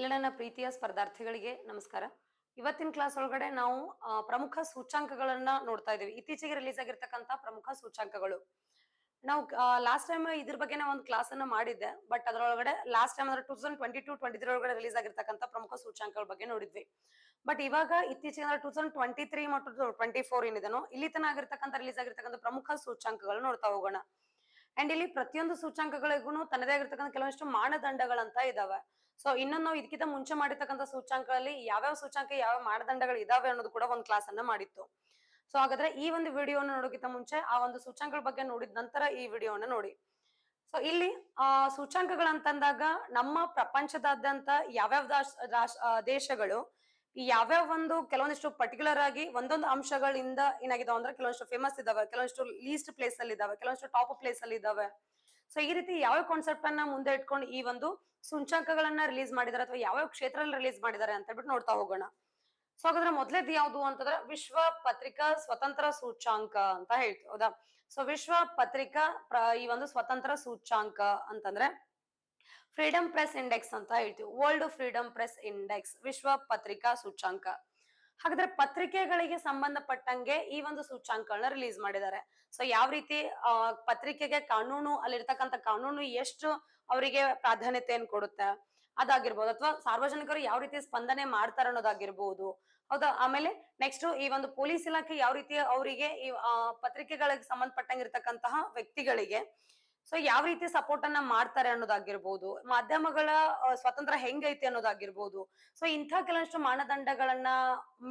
ಇಲ್ಲ ನನ್ನ ಪ್ರೀತಿಯ ಸ್ಪರ್ಧಾರ್ಥಿಗಳಿಗೆ ನಮಸ್ಕಾರ ಇವತ್ತಿನ ಕ್ಲಾಸ್ ಒಳಗಡೆ ನಾವು ಪ್ರಮುಖ ಸೂಚಾಂಕಗಳನ್ನ ನೋಡ್ತಾ ಇದೀವಿ ಇತ್ತೀಚೆಗೆ ರಿಲೀಸ್ ಆಗಿರ್ತಕ್ಕಂತ ಪ್ರಮುಖ ಸೂಚಾಂಕಗಳು ನಾವು ಲಾಸ್ಟ್ ಟೈಮ್ ಇದ್ರ ಬಗ್ಗೆ ನಾವು ಒಂದು ಕ್ಲಾಸ್ ಅನ್ನ ಮಾಡಿದ್ದೆ ಬಟ್ ಅದರೊಳಗಡೆ ಲಾಸ್ಟ್ ಟೈಮ್ ಅಂದ್ರೆ two thousand twenty to twenty three ಒಳಗಡೆ ರಿಲೀಸ್ ಆಗಿರ್ತಕ್ಕಂಥ ಪ್ರಮುಖ ಸೂಚಾಂಕಗಳ ಬಗ್ಗೆ ನೋಡಿದ್ವಿ ಬಟ್ ಇವಾಗ ಇತ್ತೀಚೆಗೆ ಅಂದ್ರೆ ಟೂ ತೌಸಂಡ್ ಟ್ವೆಂಟಿ ತ್ರೀ ಮತ್ತು ಟ್ವೆಂಟಿ ಫೋರ್ ಏನಿದೆ ಇಲ್ಲಿ ತನ ಆಗಿರ್ತಕ್ಕಂಥ ರಿಲೀಸ್ ಆಗಿರ್ತಕ್ಕಂಥ ಪ್ರಮುಖ ಸೂಚ್ಯಾಂಕಗಳು ನೋಡ್ತಾ ಹೋಗೋಣ ಅಂಡ್ ಇಲ್ಲಿ ಪ್ರತಿಯೊಂದು ಸೂಚಾಂಕಗಳಿಗೂ ತನ್ನದೇ ಆಗಿರ್ತಕ್ಕಂಥ ಕೆಲವಷ್ಟು ಮಾನದಂಡಗಳಂತ ಇದಾವೆ ಸೊ ಇನ್ನೊಂದು ನಾವು ಇದಕ್ಕಿಂತ ಮುಂಚೆ ಮಾಡಿರ್ತಕ್ಕಂಥ ಸೂಚಾಂಕಗಳಲ್ಲಿ ಯಾವ್ಯಾವ ಸೂಚಾಂಕ ಯಾವ ಮಾನದಂಡಗಳು ಇದಾವೆ ಅನ್ನೋದು ಕೂಡ ಒಂದು ಕ್ಲಾಸ್ ಅನ್ನ ಮಾಡಿತ್ತು ಸೊ ಹಾಗಾದ್ರೆ ಈ ಒಂದು ವಿಡಿಯೋನ ನೋಡೋಕ್ಕಿಂತ ಮುಂಚೆ ಆ ಒಂದು ಸೂಚಾಂಕಗಳ ಬಗ್ಗೆ ನೋಡಿದ ನಂತರ ಈ ವಿಡಿಯೋನ ನೋಡಿ ಸೊ ಇಲ್ಲಿ ಆ ಸೂಚಾಂಕಗಳಂತಂದಾಗ ನಮ್ಮ ಪ್ರಪಂಚದಾದ್ಯಂತ ಯಾವ್ಯಾವ ದೇಶಗಳು ಯಾವ್ಯಾವ ಒಂದು ಕೆಲವೊಂದಿಷ್ಟು ಪರ್ಟಿಕ್ಯುಲರ್ ಆಗಿ ಒಂದೊಂದು ಅಂಶಗಳಿಂದ ಏನಾಗಿದಾವೆ ಅಂದ್ರೆ ಕೆಲವೊಂದಿಷ್ಟು ಫೇಮಸ್ ಇದಾವೆ ಕೆಲವೊಂದಿಷ್ಟು ಲೀಸ್ಟ್ ಪ್ಲೇಸ್ ಅಲ್ಲಿ ಇದಾವೆ ಕೆಲವೊಂದಿಷ್ಟು ಟಾಪ್ ಪ್ಲೇಸ್ ಅಲ್ಲಿ ಇದಾವೆ ಸೊ ಈ ರೀತಿ ಯಾವ ಕಾನ್ಸೆಪ್ಟ್ ಅನ್ನ ಮುಂದೆ ಇಟ್ಕೊಂಡು ಈ ಒಂದು ಸೂಚಾಂಕಗಳನ್ನ ರಿಲೀಸ್ ಮಾಡಿದಾರೆ ಅಥವಾ ಯಾವ ಕ್ಷೇತ್ರದಲ್ಲಿ ರಿಲೀಸ್ ಮಾಡಿದ್ದಾರೆ ಅಂತ ಹೇಳ್ಬಿಟ್ಟು ನೋಡ್ತಾ ಹೋಗೋಣ ಸೊ ಹಾಗಾದ್ರೆ ಮೊದ್ಲೇದ್ ಯಾವ್ದು ಅಂತಂದ್ರೆ ವಿಶ್ವ ಪತ್ರಿಕಾ ಸ್ವತಂತ್ರ ಸೂಚ್ಯಾಂಕ ಅಂತ ಹೇಳ್ತೀವಿ ಹೌದಾ ಸೊ ವಿಶ್ವ ಪತ್ರಿಕಾ ಈ ಒಂದು ಸ್ವತಂತ್ರ ಸೂಚ್ಯಾಂಕ ಅಂತಂದ್ರೆ ಫ್ರೀಡಂ ಪ್ರೆಸ್ ಇಂಡೆಕ್ಸ್ ಅಂತ ಹೇಳ್ತೀವಿ ವರ್ಲ್ಡ್ ಫ್ರೀಡಂ ಪ್ರೆಸ್ ಇಂಡೆಕ್ಸ್ ವಿಶ್ವ ಪತ್ರಿಕಾ ಸೂಚ್ಯಾಂಕ ಹಾಗಾದ್ರೆ ಪತ್ರಿಕೆಗಳಿಗೆ ಸಂಬಂಧಪಟ್ಟಂಗೆ ಈ ಒಂದು ಸೂಚ್ಯಾಂಕಗಳನ್ನ ರಿಲೀಸ್ ಮಾಡಿದ್ದಾರೆ ಸೊ ಯಾವ ರೀತಿ ಪತ್ರಿಕೆಗೆ ಕಾನೂನು ಅಲ್ಲಿರ್ತಕ್ಕಂಥ ಕಾನೂನು ಎಷ್ಟು ಅವರಿಗೆ ಪ್ರಾಧಾನ್ಯತೆಯನ್ನು ಕೊಡುತ್ತೆ ಅದಾಗಿರ್ಬೋದು ಅಥವಾ ಸಾರ್ವಜನಿಕರು ಯಾವ ರೀತಿ ಸ್ಪಂದನೆ ಮಾಡ್ತಾರೆ ಅನ್ನೋದಾಗಿರ್ಬೋದು ಹೌದಾ ಆಮೇಲೆ ನೆಕ್ಸ್ಟ್ ಈ ಒಂದು ಪೊಲೀಸ್ ಇಲಾಖೆ ಯಾವ ರೀತಿ ಅವರಿಗೆ ಈ ಪತ್ರಿಕೆಗಳಿಗೆ ಸಂಬಂಧಪಟ್ಟಂಗಿರ್ತಕ್ಕಂತಹ ವ್ಯಕ್ತಿಗಳಿಗೆ ಸೊ ಯಾವ ರೀತಿ ಸಪೋರ್ಟ್ ಅನ್ನ ಮಾಡ್ತಾರೆ ಅನ್ನೋದಾಗಿರ್ಬೋದು ಮಾಧ್ಯಮಗಳ ಸ್ವತಂತ್ರ ಹೆಂಗೈತೆ ಅನ್ನೋದಾಗಿರ್ಬೋದು ಸೊ ಇಂಥ ಕೆಲವಷ್ಟು ಮಾನದಂಡಗಳನ್ನ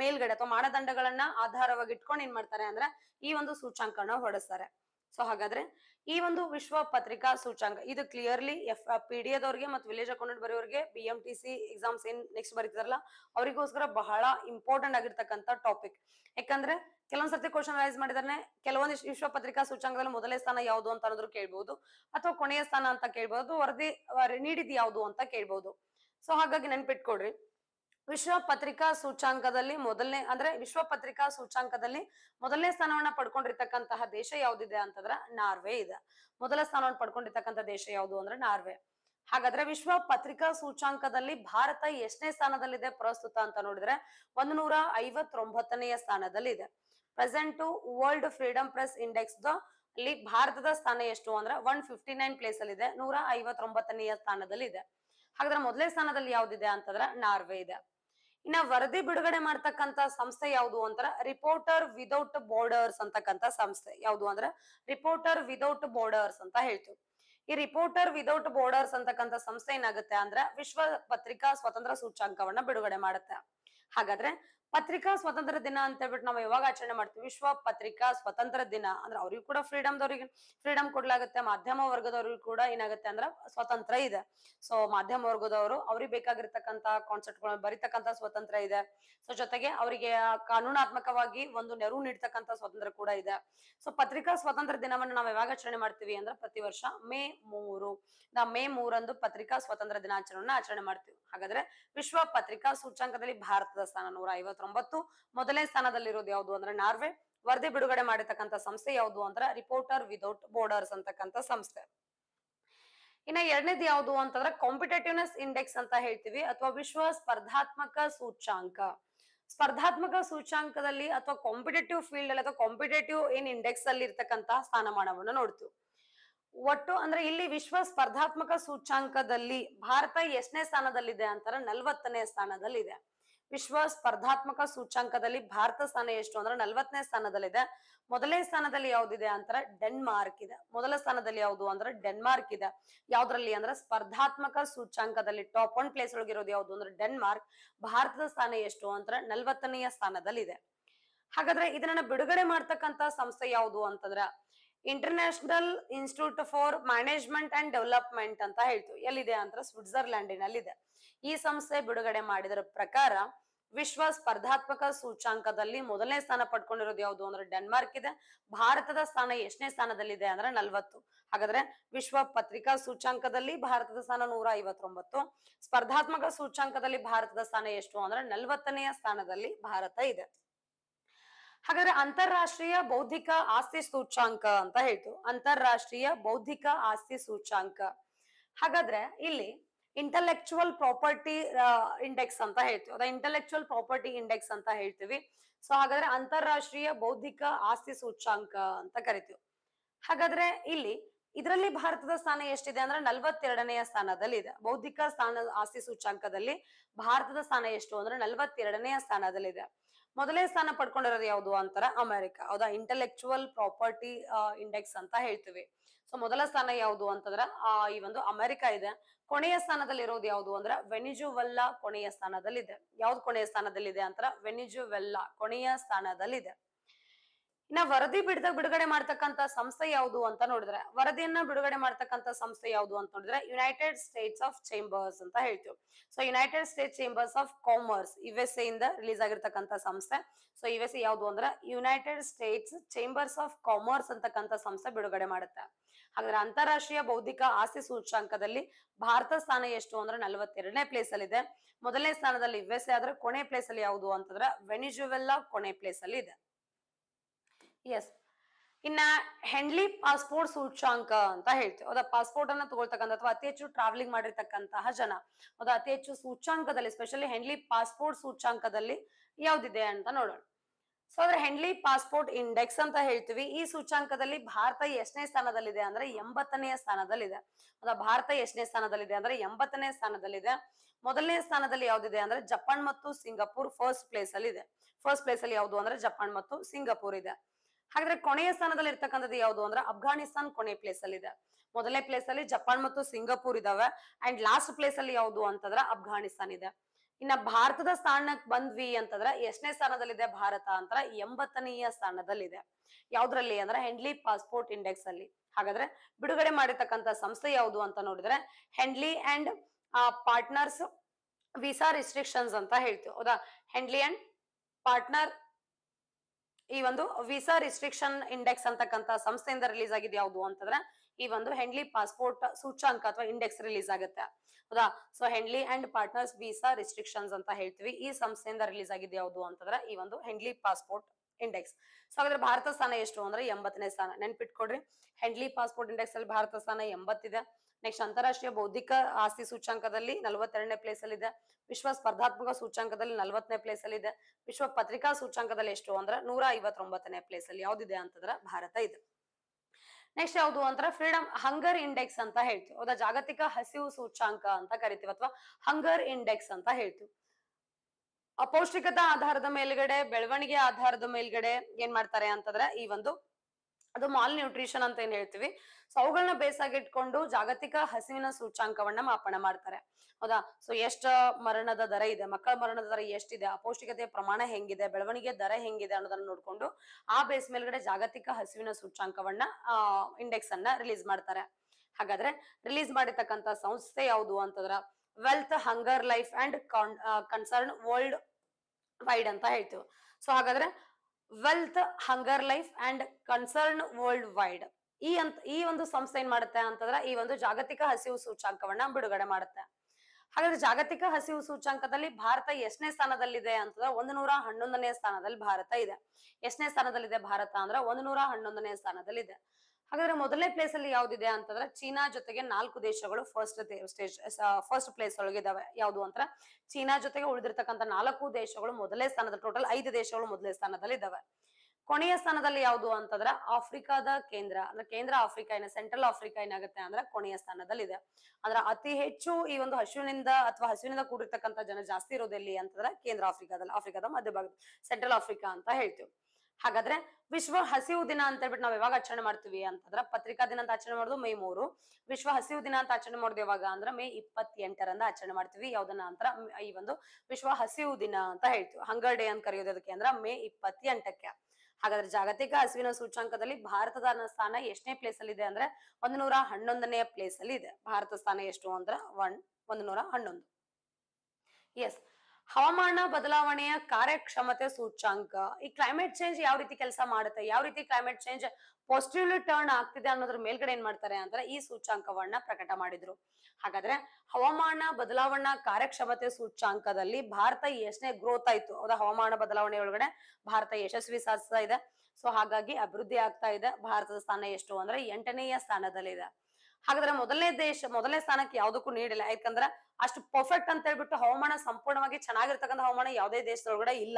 ಮೇಲ್ಗಡೆ ಅಥವಾ ಮಾನದಂಡಗಳನ್ನ ಆಧಾರವಾಗಿ ಇಟ್ಕೊಂಡು ಏನ್ ಮಾಡ್ತಾರೆ ಅಂದ್ರೆ ಈ ಒಂದು ಸೂಚ್ಯಾಂಕನ ಹೊರಡಿಸ್ತಾರೆ ಸೊ ಹಾಗಾದ್ರೆ ಈ ಒಂದು ವಿಶ್ವ ಪತ್ರಿಕಾ ಸೂಚಾಂಕ ಇದು ಕ್ಲಿಯರ್ಲಿ ಎಫ್ ಪಿ ಡಿ ಎದವ್ರಿಗೆ ವಿಲೇಜ್ ಅಕೌಂಟೆಂಟ್ ಬರೋರಿಗೆ B M T C exams ಏನ್ ನೆಕ್ಸ್ಟ್ ಬರೀತಾರಲ್ಲ ಅವರಿಗೋಸ್ಕರ ಬಹಳ ಇಂಪಾರ್ಟೆಂಟ್ ಆಗಿರ್ತಕ್ಕಂಥ ಟಾಪಿಕ್ ಯಾಕಂದ್ರೆ ಕೆಲವೊಂದ್ಸರ್ತಿ ಕ್ವಶನ್ ರೈಸ್ ಮಾಡಿದಾರೆ ಕೆಲವೊಂದು ವಿಶ್ವ ಪತ್ರಿಕಾ ಸೂಚಾಂಕದಲ್ಲಿ ಮೊದಲೇ ಸ್ಥಾನ ಯಾವುದು ಅಂತ ಅನ್ನೋದ್ರು ಕೇಳ್ಬಹುದು ಅಥವಾ ಕೊನೆಯ ಸ್ಥಾನ ಅಂತ ಕೇಳ್ಬಹುದು ವರದಿ ನೀಡಿದ್ ಯಾವುದು ಅಂತ ಕೇಳ್ಬಹುದು ಸೊ ಹಾಗಾಗಿ ನೆನ್ಪಿಟ್ಕೊಡ್ರಿ ವಿಶ್ವ ಪತ್ರಿಕಾ ಸೂಚ್ಯಾಂಕದಲ್ಲಿ ಮೊದಲನೇ ಅಂದ್ರೆ ವಿಶ್ವ ಪತ್ರಿಕಾ ಸೂಚ್ಯಾಂಕದಲ್ಲಿ ಮೊದಲನೇ ಸ್ಥಾನವನ್ನ ಪಡ್ಕೊಂಡಿರ್ತಕ್ಕಂತಹ ದೇಶ ಯಾವ್ದಿದೆ ಅಂತಂದ್ರ ನಾರ್ವೆ ಇದೆ ಮೊದಲ ಸ್ಥಾನವನ್ನು ಪಡ್ಕೊಂಡಿರ್ತಕ್ಕಂಥ ದೇಶ ಯಾವುದು ಅಂದ್ರೆ ನಾರ್ವೆ ಹಾಗಾದ್ರೆ ವಿಶ್ವ ಪತ್ರಿಕಾ ಸೂಚ್ಯಾಂಕದಲ್ಲಿ ಭಾರತ ಎಷ್ಟನೇ ಸ್ಥಾನದಲ್ಲಿದೆ ಪ್ರಸ್ತುತ ಅಂತ ನೋಡಿದ್ರೆ ಒಂದ್ ನೂರ ಐವತ್ತೊಂಬತ್ತನೆಯ ಸ್ಥಾನದಲ್ಲಿ ಇದೆ present World Freedom Press Index ಅಲ್ಲಿ ಭಾರತದ ಸ್ಥಾನ ಎಷ್ಟು ಅಂದ್ರೆ ಒನ್ ಫಿಫ್ಟಿ ನೈನ್ ಪ್ಲೇಸ್ ಅಲ್ಲಿ ಇದೆ ನೂರ ಐವತ್ತೊಂಬತ್ತನೆಯ ಸ್ಥಾನದಲ್ಲಿ ಇದೆ ಹಾಗಾದ್ರೆ ಮೊದಲೇ ಸ್ಥಾನದಲ್ಲಿ ಯಾವ್ದಿದೆ ಅಂತಂದ್ರೆ ನಾರ್ವೆ ಇದೆ ಇನ್ನ ವರದಿ ಬಿಡುಗಡೆ ಮಾಡ್ತಕ್ಕಂತ ಸಂಸ್ಥೆ ಯಾವ್ದು ಅಂತಾರ ರಿಪೋರ್ಟರ್ ವಿದೌಟ್ ಬೋರ್ಡರ್ಸ್ ಅಂತಕ್ಕಂತ ಸಂಸ್ಥೆ ಯಾವ್ದು ಅಂದ್ರ ರಿಪೋರ್ಟರ್ ವಿದೌಟ್ ಬೋರ್ಡರ್ಸ್ ಅಂತ ಹೇಳ್ತೀವಿ ಈ ರಿಪೋರ್ಟರ್ ವಿದೌಟ್ ಬೋರ್ಡರ್ಸ್ ಅಂತಕ್ಕಂತ ಸಂಸ್ಥೆ ಏನಾಗುತ್ತೆ ಅಂದ್ರ ವಿಶ್ವ ಪತ್ರಿಕಾ ಸ್ವತಂತ್ರ ಸೂಚ್ಯಂಕವನ್ನ ಬಿಡುಗಡೆ ಮಾಡುತ್ತೆ ಹಾಗಾದ್ರೆ ಪತ್ರಿಕಾ ಸ್ವತಂತ್ರ ದಿನ ಅಂತ ಹೇಳ್ಬಿಟ್ಟು ನಾವು ಯಾವಾಗ ಆಚರಣೆ ಮಾಡ್ತೀವಿ ವಿಶ್ವ ಪತ್ರಿಕಾ ಸ್ವತಂತ್ರ ದಿನ ಅಂದ್ರೆ ಅವ್ರಿಗೂ ಕೂಡ ಫ್ರೀಡಮ್ದವ್ರಿಗೆ ಫ್ರೀಡಮ್ ಕೊಡ್ಲಾಗತ್ತೆ ಮಾಧ್ಯಮ ವರ್ಗದವ್ರಿಗೂ ಕೂಡ ಏನಾಗುತ್ತೆ ಅಂದ್ರ ಸ್ವಾತಂತ್ರ್ಯ ಇದೆ ಸೊ ಮಾಧ್ಯಮ ವರ್ಗದವರು ಅವ್ರಿಗೆ ಬೇಕಾಗಿರ್ತಕ್ಕಂತ ಕಾನ್ಸೆಪ್ಟ್ ಗಳನ್ನ ಬರಿತಕ್ಕಂತ ಸ್ವಾತಂತ್ರ್ಯ ಇದೆ ಸೊ ಜೊತೆಗೆ ಅವರಿಗೆ ಕಾನೂನಾತ್ಮಕವಾಗಿ ಒಂದು ನೆರವು ನೀಡ್ತಕ್ಕಂತ ಸ್ವಾತಂತ್ರ್ಯ ಕೂಡ ಇದೆ ಸೊ ಪತ್ರಿಕಾ ಸ್ವಾತಂತ್ರ್ಯ ದಿನವನ್ನು ನಾವು ಯಾವಾಗ ಆಚರಣೆ ಮಾಡ್ತೀವಿ ಅಂದ್ರೆ ಪ್ರತಿ ವರ್ಷ ಮೇ ಮೂರು ನಾವು ಮೇ ಮೂರಂದು ಪತ್ರಿಕಾ ಸ್ವಾತಂತ್ರ್ಯ ದಿನಾಚರಣೆಯನ್ನ ಆಚರಣೆ ಮಾಡ್ತೀವಿ ಹಾಗಾದ್ರೆ ವಿಶ್ವ ಪತ್ರಿಕಾ ಸೂಚ್ಯಾಂಕದಲ್ಲಿ ಭಾರತದ ಸ್ಥಾನ ನೂರ ಐವತ್ತೊಂಬತ್ತು ಮೊದಲನೇ ಸ್ಥಾನದಲ್ಲಿರೋದು ಯಾವುದು ಅಂದ್ರೆ ನಾರ್ವೆ ವರದಿ ಬಿಡುಗಡೆ ಮಾಡಿರ್ತಕ್ಕಂಥ ಸಂಸ್ಥೆ ಯಾವುದು ಅಂದ್ರೆ ರಿಪೋರ್ಟರ್ ವಿಥೌಟ್ ಬೋರ್ಡರ್ಸ್ ಅಂತಕ್ಕಂಥ ಸಂಸ್ಥೆ ಇನ್ನ ಎರಡನೇದು ಯಾವುದು ಅಂತಂದ್ರೆ ಕಾಂಪಿಟೇಟಿವ್ನೆಸ್ ಇಂಡೆಕ್ಸ್ ಅಂತ ಹೇಳ್ತೀವಿ ಅಥವಾ ವಿಶ್ವ ಸ್ಪರ್ಧಾತ್ಮಕ ಸೂಚ್ಯಾಂಕ ಸ್ಪರ್ಧಾತ್ಮಕ ಸೂಚ್ಯಾಂಕದಲ್ಲಿ ಅಥವಾ ಕಾಂಪಿಟೇಟಿವ್ ಫೀಲ್ಡ್ ಅಲ್ಲಿ ಅಥವಾ ಕಾಂಪಿಟೇಟಿವ್ ಏನ್ ಇಂಡೆಕ್ಸ್ ಅಲ್ಲಿ ಇರ್ತಕ್ಕಂತಹ ಸ್ಥಾನಮಾನವನ್ನು ನೋಡ್ತೀವಿ ಒಟ್ಟು ಅಂದ್ರೆ ಇಲ್ಲಿ ವಿಶ್ವ ಸ್ಪರ್ಧಾತ್ಮಕ ಸೂಚ್ಯಾಂಕದಲ್ಲಿ ಭಾರತ ಎಷ್ಟನೇ ಸ್ಥಾನದಲ್ಲಿದೆ ಅಂತಾರೆ ನಲ್ವತ್ತನೇ ಸ್ಥಾನದಲ್ಲಿದೆ ವಿಶ್ವ ಸ್ಪರ್ಧಾತ್ಮಕ ಸೂಚ್ಯಾಂಕದಲ್ಲಿ ಭಾರತ ಸ್ಥಾನ ಎಷ್ಟು ಅಂದ್ರೆ ನಲ್ವತ್ತನೇ ಸ್ಥಾನದಲ್ಲಿದೆ ಮೊದಲನೇ ಸ್ಥಾನದಲ್ಲಿ ಯಾವ್ದಿದೆ ಅಂತಾರೆ ಡೆನ್ಮಾರ್ಕ್ ಇದೆ ಮೊದಲ ಸ್ಥಾನದಲ್ಲಿ ಯಾವುದು ಅಂದ್ರೆ ಡೆನ್ಮಾರ್ಕ್ ಇದೆ ಯಾವ್ದ್ರಲ್ಲಿ ಅಂದ್ರೆ ಸ್ಪರ್ಧಾತ್ಮಕ ಸೂಚ್ಯಾಂಕದಲ್ಲಿ ಟಾಪ್ ಒನ್ ಪ್ಲೇಸ್ ಒಳಗಿರೋದು ಯಾವುದು ಅಂದ್ರೆ ಡೆನ್ಮಾರ್ಕ್ ಭಾರತದ ಸ್ಥಾನ ಎಷ್ಟು ಅಂದ್ರೆ ನಲ್ವತ್ತನೆಯ ಸ್ಥಾನದಲ್ಲಿದೆ ಹಾಗಾದ್ರೆ ಇದನ್ನ ಬಿಡುಗಡೆ ಮಾಡ್ತಕ್ಕಂತ ಸಂಸ್ಥೆ ಯಾವುದು ಅಂತಂದ್ರ International Institute for Management and Development ಅಂತ ಹೇಳ್ತು ಎಲ್ಲಿದೆ ಅಂದ್ರೆ ಸ್ವಿಟ್ಜರ್ಲೆಂಡಿನಲ್ಲಿ ಇದೆ ಈ ಸಂಸ್ಥೆ ಬಿಡುಗಡೆ ಮಾಡಿದರ ಪ್ರಕಾರ ವಿಶ್ವ ಸ್ಪರ್ಧಾತ್ಮಕ ಸೂಚ್ಯಾಂಕದಲ್ಲಿ ಮೊದಲನೇ ಸ್ಥಾನ ಪಡ್ಕೊಂಡಿರೋದು ಯಾವುದು ಅಂದ್ರೆ ಡೆನ್ಮಾರ್ಕ್ ಇದೆ ಭಾರತದ ಸ್ಥಾನ ಎಷ್ಟನೇ ಸ್ಥಾನದಲ್ಲಿದೆ ಅಂದ್ರೆ ನಲ್ವತ್ತು ಹಾಗಾದ್ರೆ ವಿಶ್ವ ಪತ್ರಿಕಾ ಸೂಚ್ಯಾಂಕದಲ್ಲಿ ಭಾರತದ ಸ್ಥಾನ ನೂರ ಐವತ್ತೊಂಬತ್ತು ಸ್ಪರ್ಧಾತ್ಮಕ ಸೂಚ್ಯಾಂಕದಲ್ಲಿ ಭಾರತದ ಸ್ಥಾನ ಎಷ್ಟು ಅಂದ್ರೆ ನಲ್ವತ್ತನೆಯ ಸ್ಥಾನದಲ್ಲಿ ಭಾರತ ಇದೆ ಹಾಗಾದ್ರೆ ಅಂತಾರಾಷ್ಟ್ರೀಯ ಬೌದ್ಧಿಕ ಆಸ್ತಿ ಸೂಚ್ಯಾಂಕ ಅಂತ ಹೇಳ್ತು ಅಂತಾರಾಷ್ಟ್ರೀಯ ಬೌದ್ಧಿಕ ಆಸ್ತಿ ಸೂಚ್ಯಾಂಕ ಹಾಗಾದ್ರೆ ಇಲ್ಲಿ ಇಂಟಲೆಕ್ಚುವಲ್ ಪ್ರಾಪರ್ಟಿ ಇಂಡೆಕ್ಸ್ ಅಂತ ಹೇಳ್ತೀವಿ ಅದ ಇಂಟಲೆಕ್ಚುವಲ್ ಪ್ರಾಪರ್ಟಿ ಇಂಡೆಕ್ಸ್ ಅಂತ ಹೇಳ್ತೀವಿ ಸೊ ಹಾಗಾದ್ರೆ ಅಂತಾರಾಷ್ಟ್ರೀಯ ಬೌದ್ಧಿಕ ಆಸ್ತಿ ಸೂಚ್ಯಾಂಕ ಅಂತ ಕರಿತೀವಿ ಹಾಗಾದ್ರೆ ಇಲ್ಲಿ ಇದರಲ್ಲಿ ಭಾರತದ ಸ್ಥಾನ ಎಷ್ಟಿದೆ ಅಂದ್ರೆ ನಲ್ವತ್ತೆರಡನೆಯ ಸ್ಥಾನದಲ್ಲಿ ಇದೆ ಬೌದ್ಧಿಕ ಸ್ಥಾನ ಆಸ್ತಿ ಸೂಚ್ಯಾಂಕದಲ್ಲಿ ಭಾರತದ ಸ್ಥಾನ ಎಷ್ಟು ಅಂದ್ರೆ ನಲ್ವತ್ತೆರಡನೆಯ ಸ್ಥಾನದಲ್ಲಿದೆ ಮೊದಲನೇ ಸ್ಥಾನ ಪಡ್ಕೊಂಡಿರೋದು ಯಾವುದು ಅಂತರ ಅಮೆರಿಕ ಹೌದಾ ಇಂಟೆಲೆಕ್ಚುವಲ್ ಪ್ರಾಪರ್ಟಿ ಇಂಡೆಕ್ಸ್ ಅಂತ ಹೇಳ್ತೀವಿ ಸೊ ಮೊದಲ ಸ್ಥಾನ ಯಾವುದು ಅಂತಂದ್ರೆ ಆ ಈ ಒಂದು ಅಮೆರಿಕ ಇದೆ ಕೊನೆಯ ಸ್ಥಾನದಲ್ಲಿ ಇರೋದು ಯಾವುದು ಅಂದ್ರೆ ವೆನಿಜುವೆಲ್ಲಾ ಕೊನೆಯ ಸ್ಥಾನದಲ್ಲಿದೆ ಯಾವ್ದು ಕೊನೆಯ ಸ್ಥಾನದಲ್ಲಿದೆ ಅಂತಾರ ವೆನಿಜುವೆಲ್ಲಾ ಕೊನೆಯ ಸ್ಥಾನದಲ್ಲಿದೆ ಇನ್ನ ವರದಿ ಬಿಡದ ಬಿಡುಗಡೆ ಮಾಡ್ತಕ್ಕಂತ ಸಂಸ್ಥೆ ಯಾವುದು ಅಂತ ನೋಡಿದ್ರೆ ವರದಿಯನ್ನ ಬಿಡುಗಡೆ ಮಾಡ್ತಕ್ಕಂತ ಸಂಸ್ಥೆ ಯಾವುದು ಅಂತ ನೋಡಿದ್ರೆ ಯುನೈಟೆಡ್ ಸ್ಟೇಟ್ಸ್ ಆಫ್ ಚೇಂಬರ್ಸ್ ಅಂತ ಹೇಳ್ತೀವಿ so United State Chambers of Commerce U S ಇಂದ ರಿಲೀಸ್ ಆಗಿರ್ತಕ್ಕಂತ ಸಂಸ್ಥೆ ಸೊ ಯು ಎಸ್ ಯಾವುದು ಅಂದ್ರೆ United States Chambers of Commerce ಅಂತಕ್ಕಂತ ಸಂಸ್ಥೆ ಬಿಡುಗಡೆ ಮಾಡುತ್ತೆ ಹಾಗಾದ್ರೆ ಅಂತಾರಾಷ್ಟ್ರೀಯ ಬೌದ್ಧಿಕ ಆಸ್ತಿ ಸೂಚ್ಯಾಂಕದಲ್ಲಿ ಭಾರತ ಸ್ಥಾನ ಎಷ್ಟು ಅಂದ್ರೆ ನಲವತ್ತೆರಡನೇ ಪ್ಲೇಸ್ ಅಲ್ಲಿ ಇದೆ ಮೊದಲನೇ ಸ್ಥಾನದಲ್ಲಿ ಯು ಎಸ್ ಆದ್ರೆ ಕೊನೆ ಪ್ಲೇಸ್ ಅಲ್ಲಿ ಯಾವುದು ಅಂತಂದ್ರೆ ವೆನಿಜುವೆಲ್ಲಾ ಕೊನೆ ಪ್ಲೇಸ್ ಅಲ್ಲಿ ಇದೆ ಎಸ್ ಇನ್ನ ಹೆಂಡ್ಲಿ ಪಾಸ್ಪೋರ್ಟ್ ಸೂಚ್ಯಾಂಕ ಅಂತ ಹೇಳ್ತೀವಿ ಅದ ಪಾಸ್ಪೋರ್ಟ್ ಅನ್ನ ತಗೊಳ್ತಕ್ಕಂಥ ಅಥವಾ ಅತಿ ಹೆಚ್ಚು ಟ್ರಾವೆಲಿಂಗ್ ಮಾಡಿರ್ತಕ್ಕಂತಹ ಜನ ಅದ ಅತಿ ಹೆಚ್ಚು ಸೂಚ್ಯಾಂಕದಲ್ಲಿ ಸ್ಪೆಷಲಿ ಹೆಂಡ್ಲಿ ಪಾಸ್ಪೋರ್ಟ್ ಸೂಚ್ಯಾಂಕದಲ್ಲಿ ಯಾವ್ದಿದೆ ಅಂತ ನೋಡೋಣ ಸೊ ಅದ್ರ ಹೆಂಡ್ಲಿ ಪಾಸ್ಪೋರ್ಟ್ ಇಂಡೆಕ್ಸ್ ಅಂತ ಹೇಳ್ತೀವಿ ಈ ಸೂಚ್ಯಾಂಕದಲ್ಲಿ ಭಾರತ ಎಷ್ಟನೇ ಸ್ಥಾನದಲ್ಲಿದೆ ಅಂದ್ರೆ ಎಂಬತ್ತನೆಯ ಸ್ಥಾನದಲ್ಲಿದೆ ಅದ ಭಾರತ ಎಷ್ಟನೇ ಸ್ಥಾನದಲ್ಲಿದೆ ಅಂದ್ರೆ ಎಂಬತ್ತನೇ ಸ್ಥಾನದಲ್ಲಿದೆ ಮೊದಲನೇ ಸ್ಥಾನದಲ್ಲಿ ಯಾವ್ದಿದೆ ಅಂದ್ರೆ ಜಪಾನ್ ಮತ್ತು ಸಿಂಗಾಪುರ್ ಫಸ್ಟ್ ಪ್ಲೇಸ್ ಅಲ್ಲಿ ಇದೆ ಫಸ್ಟ್ ಪ್ಲೇಸ್ ಅಲ್ಲಿ ಯಾವ್ದು ಅಂದ್ರೆ ಜಪಾನ್ ಮತ್ತು ಸಿಂಗಾಪುರ್ ಇದೆ ಹಾಗಾದ್ರೆ ಕೊನೆಯ ಸ್ಥಾನದಲ್ಲಿ ಇರ್ತಕ್ಕಂಥದ್ದು ಯಾವುದು ಅಂದ್ರೆ ಅಫ್ಘಾನಿಸ್ತಾನ್ ಕೊನೆ ಪ್ಲೇಸ್ ಅಲ್ಲಿ ಇದೆ ಮೊದಲನೇ ಪ್ಲೇಸ್ ಅಲ್ಲಿ ಜಪಾನ್ ಮತ್ತು ಸಿಂಗಾಪುರ್ ಇದಾವೆ ಅಂಡ್ ಲಾಸ್ಟ್ ಪ್ಲೇಸ್ ಅಲ್ಲಿ ಯಾವುದು ಅಂತಂದ್ರೆ ಅಫ್ಘಾನಿಸ್ತಾನ್ ಇದೆ ಇನ್ನ ಭಾರತದ ಸ್ಥಾನಕ್ಕೆ ಬಂದ್ವಿ ಅಂತಂದ್ರೆ ಎಷ್ಟನೇ ಸ್ಥಾನದಲ್ಲಿದೆ ಭಾರತ ಅಂತ ಎಂಬತ್ತನೆಯ ಸ್ಥಾನದಲ್ಲಿದೆ ಯಾವ್ದ್ರಲ್ಲಿ ಅಂದ್ರೆ ಹೆಂಡ್ಲಿ ಪಾಸ್ಪೋರ್ಟ್ ಇಂಡೆಕ್ಸ್ ಅಲ್ಲಿ ಹಾಗಾದ್ರೆ ಬಿಡುಗಡೆ ಮಾಡಿರ್ತಕ್ಕಂಥ ಸಂಸ್ಥೆ ಯಾವುದು ಅಂತ ನೋಡಿದ್ರೆ Henley and Partners visa restrictions ಅಂತ ಹೇಳ್ತೀವಿ ಹೌದಾ ಹೆಂಡ್ಲಿ ಅಂಡ್ ಪಾರ್ಟ್ನರ್ ಈ ಒಂದು ವೀಸಾ ರಿಸ್ಟ್ರಿಕ್ಷನ್ ಇಂಡೆಕ್ಸ್ ಅಂತಕ್ಕಂಥ ಸಂಸ್ಥೆಯಿಂದ ರಿಲೀಸ್ ಆಗಿದೆ ಯಾವುದು ಅಂತಂದ್ರೆ ಈ ಒಂದು ಹೆಂಡ್ಲಿ ಪಾಸ್ಪೋರ್ಟ್ ಸೂಚಾಂಕ ಅಥವಾ ಇಂಡೆಕ್ಸ್ ರಿಲೀಸ್ ಆಗುತ್ತೆ ಹೌದಾ so Henley and Partners visa restrictions ಅಂತ ಹೇಳ್ತೀವಿ ಈ ಸಂಸ್ಥೆಯಿಂದ ರಿಲೀಸ್ ಆಗಿದೆ ಯಾವುದು ಅಂತಂದ್ರೆ ಈ ಒಂದು ಹೆಂಡ್ಲಿ ಪಾಸ್ಪೋರ್ಟ್ ಇಂಡೆಕ್ಸ್ ಸೊ ಹಾಗಾದ್ರೆ ಭಾರತ ಸ್ಥಾನ ಎಷ್ಟು ಅಂದ್ರೆ ಎಂಬತ್ತನೇ ಸ್ಥಾನ ನೆನ್ಪಿಟ್ಕೊಡ್ರಿ ಹೆಂಡ್ಲಿ ಪಾಸ್ಪೋರ್ಟ್ ಇಂಡೆಕ್ಸ್ ಅಲ್ಲಿ ಭಾರತ ಸ್ಥಾನ ಎಂಬತ್ತಿದೆ ನೆಕ್ಸ್ಟ್ ಅಂತಾರಾಷ್ಟ್ರೀಯ ಬೌದ್ಧಿಕ ಆಸ್ತಿ ಸೂಚ್ಯಾಂಕದಲ್ಲಿ ನಲವತ್ತೆರಡನೇ ಪ್ಲೇಸ್ ಅಲ್ಲಿ ಇದೆ ವಿಶ್ವ ಸ್ಪರ್ಧಾತ್ಮಕ ಸೂಚ್ಯಾಂಕದಲ್ಲಿ ನಲವತ್ತನೇ ಪ್ಲೇಸ್ ಅಲ್ಲಿ ಇದೆ ವಿಶ್ವ ಪತ್ರಿಕಾ ಸೂಚ್ಯಾಂಕದಲ್ಲಿ ಎಷ್ಟು ಅಂದ್ರೆ ನೂರ ಐವತ್ತೊಂಬತ್ತನೇ ಪ್ಲೇಸ್ ಅಲ್ಲಿ ಯಾವ್ದಿದೆ ಅಂತಂದ್ರೆ ಭಾರತ ಇದೆ ನೆಕ್ಸ್ಟ್ ಯಾವುದು ಅಂದ್ರೆ ಫ್ರೀಡಮ್ ಹಂಗರ್ ಇಂಡೆಕ್ಸ್ ಅಂತ ಹೇಳ್ತೀವಿ ಹೌದಾ ಜಾಗತಿಕ ಹಸಿವು ಸೂಚ್ಯಾಂಕ ಅಂತ ಕರಿತೀವಿ ಅಥವಾ ಹಂಗರ್ ಇಂಡೆಕ್ಸ್ ಅಂತ ಹೇಳ್ತೀವಿ ಅಪೌಷ್ಟಿಕತಾ ಆಧಾರದ ಮೇಲ್ಗಡೆ ಬೆಳವಣಿಗೆ ಆಧಾರದ ಮೇಲ್ಗಡೆ ಏನ್ ಮಾಡ್ತಾರೆ ಅಂತಂದ್ರೆ ಈ ಒಂದು ಅದು ಮಾಲ್ ನ್ಯೂಟ್ರಿಷನ್ ಅಂತ ಏನ್ ಹೇಳ್ತೀವಿ ಸೊ ಅವುಗಳನ್ನ ಬೇಸಾಗಿಟ್ಕೊಂಡು ಜಾಗತಿಕ ಹಸಿವಿನ ಸೂಚಾಂಕವನ್ನ ಮಾಪನ ಮಾಡ್ತಾರೆ ಹೌದಾ ಸೊ ಎಷ್ಟ ಮರಣದ ದರ ಇದೆ ಮಕ್ಕಳ ಮರಣದ ದರ ಎಷ್ಟಿದೆ ಅಪೌಷ್ಟಿಕತೆಯ ಪ್ರಮಾಣ ಹೆಂಗಿದೆ ಬೆಳವಣಿಗೆ ದರ ಹೆಂಗಿದೆ ಅನ್ನೋದನ್ನ ನೋಡ್ಕೊಂಡು ಆ ಬೇಸ್ ಮೇಲ್ಗಡೆ ಜಾಗತಿಕ ಹಸಿವಿನ ಸೂಚಾಂಕವನ್ನ ಇಂಡೆಕ್ಸ್ ಅನ್ನ ರಿಲೀಸ್ ಮಾಡ್ತಾರೆ ಹಾಗಾದ್ರೆ ರಿಲೀಸ್ ಮಾಡಿರ್ತಕ್ಕಂತ ಸಂಸ್ಥೆ ಯಾವುದು ಅಂತಂದ್ರ wealth hunger life and Concern World Wide ಅಂತ ಹೇಳ್ತೀವಿ ಸೊ ಹಾಗಾದ್ರೆ wealth hunger life and Concern World Wide ಈ ಅಂತ ಈ ಒಂದು ಸಂಸ್ಥೆ ಏನ್ ಮಾಡುತ್ತೆ ಅಂತಂದ್ರೆ ಈ ಒಂದು ಜಾಗತಿಕ ಹಸಿವು ಸೂಚ್ಯಾಂಕವನ್ನ ಬಿಡುಗಡೆ ಮಾಡುತ್ತೆ ಹಾಗಾದ್ರೆ ಜಾಗತಿಕ ಹಸಿವು ಸೂಚ್ಯಾಂಕದಲ್ಲಿ ಭಾರತ ಎಷ್ಟನೇ ಸ್ಥಾನದಲ್ಲಿದೆ ಅಂತಂದ್ರೆ ಒಂದು ನೂರ ಹನ್ನೊಂದನೇ ಸ್ಥಾನದಲ್ಲಿ ಭಾರತ ಇದೆ ಎಷ್ಟನೇ ಸ್ಥಾನದಲ್ಲಿದೆ ಭಾರತ ಅಂದ್ರೆ ಒಂದು ನೂರ ಹನ್ನೊಂದನೇ ಸ್ಥಾನದಲ್ಲಿದೆ ಹಾಗಾದ್ರೆ ಮೊದಲನೇ ಪ್ಲೇಸ್ ಅಲ್ಲಿ ಯಾವ್ದಿದೆ ಅಂತಂದ್ರೆ ಚೀನಾ ಜೊತೆಗೆ ನಾಲ್ಕು ದೇಶಗಳು ಫಸ್ಟ್ ಸ್ಟೇಜ್ ಫಸ್ಟ್ ಪ್ಲೇಸ್ ಒಳಗೆ ಇದಾವೆ ಯಾವ್ದು ಅಂತ ಚೀನಾ ಜೊತೆಗೆ ಉಳಿದಿರ್ತಕ್ಕಂಥ ನಾಲ್ಕು ದೇಶಗಳು ಮೊದಲೇ ಸ್ಥಾನದಲ್ಲಿ ಟೋಟಲ್ ಐದು ದೇಶಗಳು ಮೊದಲೇ ಸ್ಥಾನದಲ್ಲಿ ಇದಾವೆ ಕೊನೆಯ ಸ್ಥಾನದಲ್ಲಿ ಯಾವುದು ಅಂತಂದ್ರೆ ಆಫ್ರಿಕಾದ ಕೇಂದ್ರ ಅಂದ್ರೆ ಕೇಂದ್ರ ಆಫ್ರಿಕಾ ಏನ ಸೆಂಟ್ರಲ್ ಆಫ್ರಿಕಾ ಏನಾಗುತ್ತೆ ಅಂದ್ರೆ ಕೊನೆಯ ಸ್ಥಾನದಲ್ಲಿ ಇದೆ ಅಂದ್ರೆ ಅತಿ ಹೆಚ್ಚು ಈ ಒಂದು ಹಸುವಿನಿಂದ ಅಥವಾ ಹಸುವಿನಿಂದ ಕೂಡಿರ್ತಕ್ಕಂಥ ಜನ ಜಾಸ್ತಿ ಇರೋದೆಲ್ಲಿ ಅಂತಂದ್ರೆ ಕೇಂದ್ರ ಆಫ್ರಿಕಾದಲ್ಲಿ ಆಫ್ರಿಕಾದ ಮಧ್ಯಭಾಗ ಸೆಂಟ್ರಲ್ ಆಫ್ರಿಕಾ ಅಂತ ಹೇಳ್ತೀವಿ ಹಾಗಾದ್ರೆ ವಿಶ್ವ ಹಸಿವು ದಿನ ಅಂತ ಹೇಳ್ಬಿಟ್ಟು ನಾವ್ ಯಾವಾಗ ಆಚರಣೆ ಮಾಡ್ತೀವಿ ಅಂತಂದ್ರ ಪತ್ರಿಕಾ ದಿನ ಅಂತ ಆಚರಣೆ ಮಾಡೋದು ಮೇ ಮೂರು ವಿಶ್ವ ಹಸಿವು ದಿನ ಅಂತ ಆಚರಣೆ ಮಾಡೋದು ಯಾವಾಗ ಅಂದ್ರೆ ಮೇ ಇಪ್ಪತ್ತೆಂಟರಂದ ಆಚರಣೆ ಮಾಡ್ತೀವಿ ಯಾವ್ದನ್ನ ಅಂತರ ಈ ಒಂದು ವಿಶ್ವ ಹಸಿವು ದಿನ ಅಂತ ಹೇಳ್ತೀವಿ ಹಂಗರ್ ಡೇ ಅಂತ ಕರೆಯೋದಕ್ಕೆ ಅದಕ್ಕೆ ಅಂದ್ರ ಮೇ ಇಪ್ಪತ್ತೆಂಟಕ್ಕೆ ಹಾಗಾದ್ರೆ ಜಾಗತಿಕ ಹಸಿವಿನ ಸೂಚ್ಯಾಂಕದಲ್ಲಿ ಭಾರತದ ಸ್ಥಾನ ಎಷ್ಟನೇ ಪ್ಲೇಸ್ ಅಲ್ಲಿ ಇದೆ ಅಂದ್ರೆ ಒಂದ್ ನೂರ ಹನ್ನೊಂದನೆಯ ಪ್ಲೇಸ್ ಅಲ್ಲಿ ಇದೆ ಭಾರತ ಸ್ಥಾನ ಎಷ್ಟು ಅಂದ್ರ ಒನ್ ಒಂದ್ ನೂರ ಹನ್ನೊಂದು ಎಸ್ ಹವಾಮಾನ ಬದಲಾವಣೆಯ ಕಾರ್ಯಕ್ಷಮತೆ ಸೂಚ್ಯಾಂಕ ಈ ಕ್ಲೈಮೇಟ್ ಚೇಂಜ್ ಯಾವ ರೀತಿ ಕೆಲಸ ಮಾಡುತ್ತೆ ಯಾವ ರೀತಿ ಕ್ಲೈಮೇಟ್ ಚೇಂಜ್ ಪಾಸಿಟಿವ್ಲಿ ಟರ್ನ್ ಆಗ್ತಿದೆ ಅನ್ನೋದ್ರ ಮೇಲ್ಗಡೆ ಏನ್ ಮಾಡ್ತಾರೆ ಅಂದ್ರೆ ಈ ಸೂಚ್ಯಾಂಕವನ್ನ ಪ್ರಕಟ ಮಾಡಿದ್ರು ಹಾಗಾದ್ರೆ ಹವಾಮಾನ ಬದಲಾವಣಾ ಕಾರ್ಯಕ್ಷಮತೆ ಸೂಚ್ಯಾಂಕದಲ್ಲಿ ಭಾರತ ಎಷ್ಟನೇ ಗ್ರೋತ್ ಆಯ್ತು ಹೌದಾ ಹವಾಮಾನ ಬದಲಾವಣೆ ಒಳಗಡೆ ಭಾರತ ಯಶಸ್ವಿ ಸಾಧಿಸ್ತಾ ಇದೆ ಸೊ ಹಾಗಾಗಿ ಅಭಿವೃದ್ಧಿ ಆಗ್ತಾ ಇದೆ ಭಾರತದ ಸ್ಥಾನ ಎಷ್ಟು ಅಂದ್ರೆ ಎಂಟನೆಯ ಸ್ಥಾನದಲ್ಲಿದೆ ಹಾಗಾದ್ರೆ ಮೊದಲನೇ ದೇಶ ಮೊದಲನೇ ಸ್ಥಾನಕ್ಕೆ ಯಾವ್ದಕ್ಕೂ ನೀಡಿಲ್ಲ ಯಾಕಂದ್ರೆ ಅಷ್ಟು ಪರ್ಫೆಕ್ಟ್ ಅಂತ ಹೇಳ್ಬಿಟ್ಟು ಹವಾಮಾನ ಸಂಪೂರ್ಣವಾಗಿ ಚೆನ್ನಾಗಿರ್ತಕ್ಕಂಥ ಹವಾಮಾನ ಯಾವುದೇ ದೇಶದೊಳಗಡೆ ಇಲ್ಲ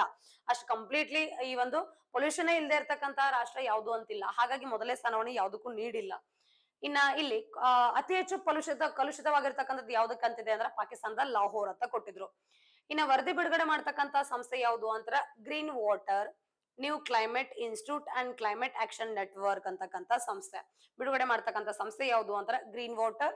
ಅಷ್ಟು ಕಂಪ್ಲೀಟ್ಲಿ ಈ ಒಂದು ಪೊಲ್ಯೂಷನ್ ಇಲ್ಲದೆ ಇರ್ತಕ್ಕಂತಹ ರಾಷ್ಟ್ರ ಯಾವ್ದು ಅಂತಿಲ್ಲ ಹಾಗಾಗಿ ಮೊದಲನೇ ಸ್ಥಾನವನ್ನು ಯಾವ್ದಕ್ಕೂ ನೀಡಿಲ್ಲ ಇನ್ನ ಇಲ್ಲಿ ಅತಿ ಹೆಚ್ಚು ಕಲುಷಿತ ಕಲುಷಿತವಾಗಿರ್ತಕ್ಕಂಥದ್ದು ಅಂತಿದೆ ಅಂದ್ರೆ ಪಾಕಿಸ್ತಾನದ ಲಾಹೋರ್ ಅಂತ ಕೊಟ್ಟಿದ್ರು ಇನ್ನ ವರದಿ ಬಿಡುಗಡೆ ಮಾಡ್ತಕ್ಕಂತ ಸಂಸ್ಥೆ ಯಾವುದು ಅಂತ green water New Climate Institute and Climate Action Network ಅಂತಕ್ಕಂಥ ಸಂಸ್ಥೆ ಬಿಡುಗಡೆ ಮಾಡ್ತಕ್ಕಂಥ ಸಂಸ್ಥೆ ಯಾವುದು ಅಂತ green water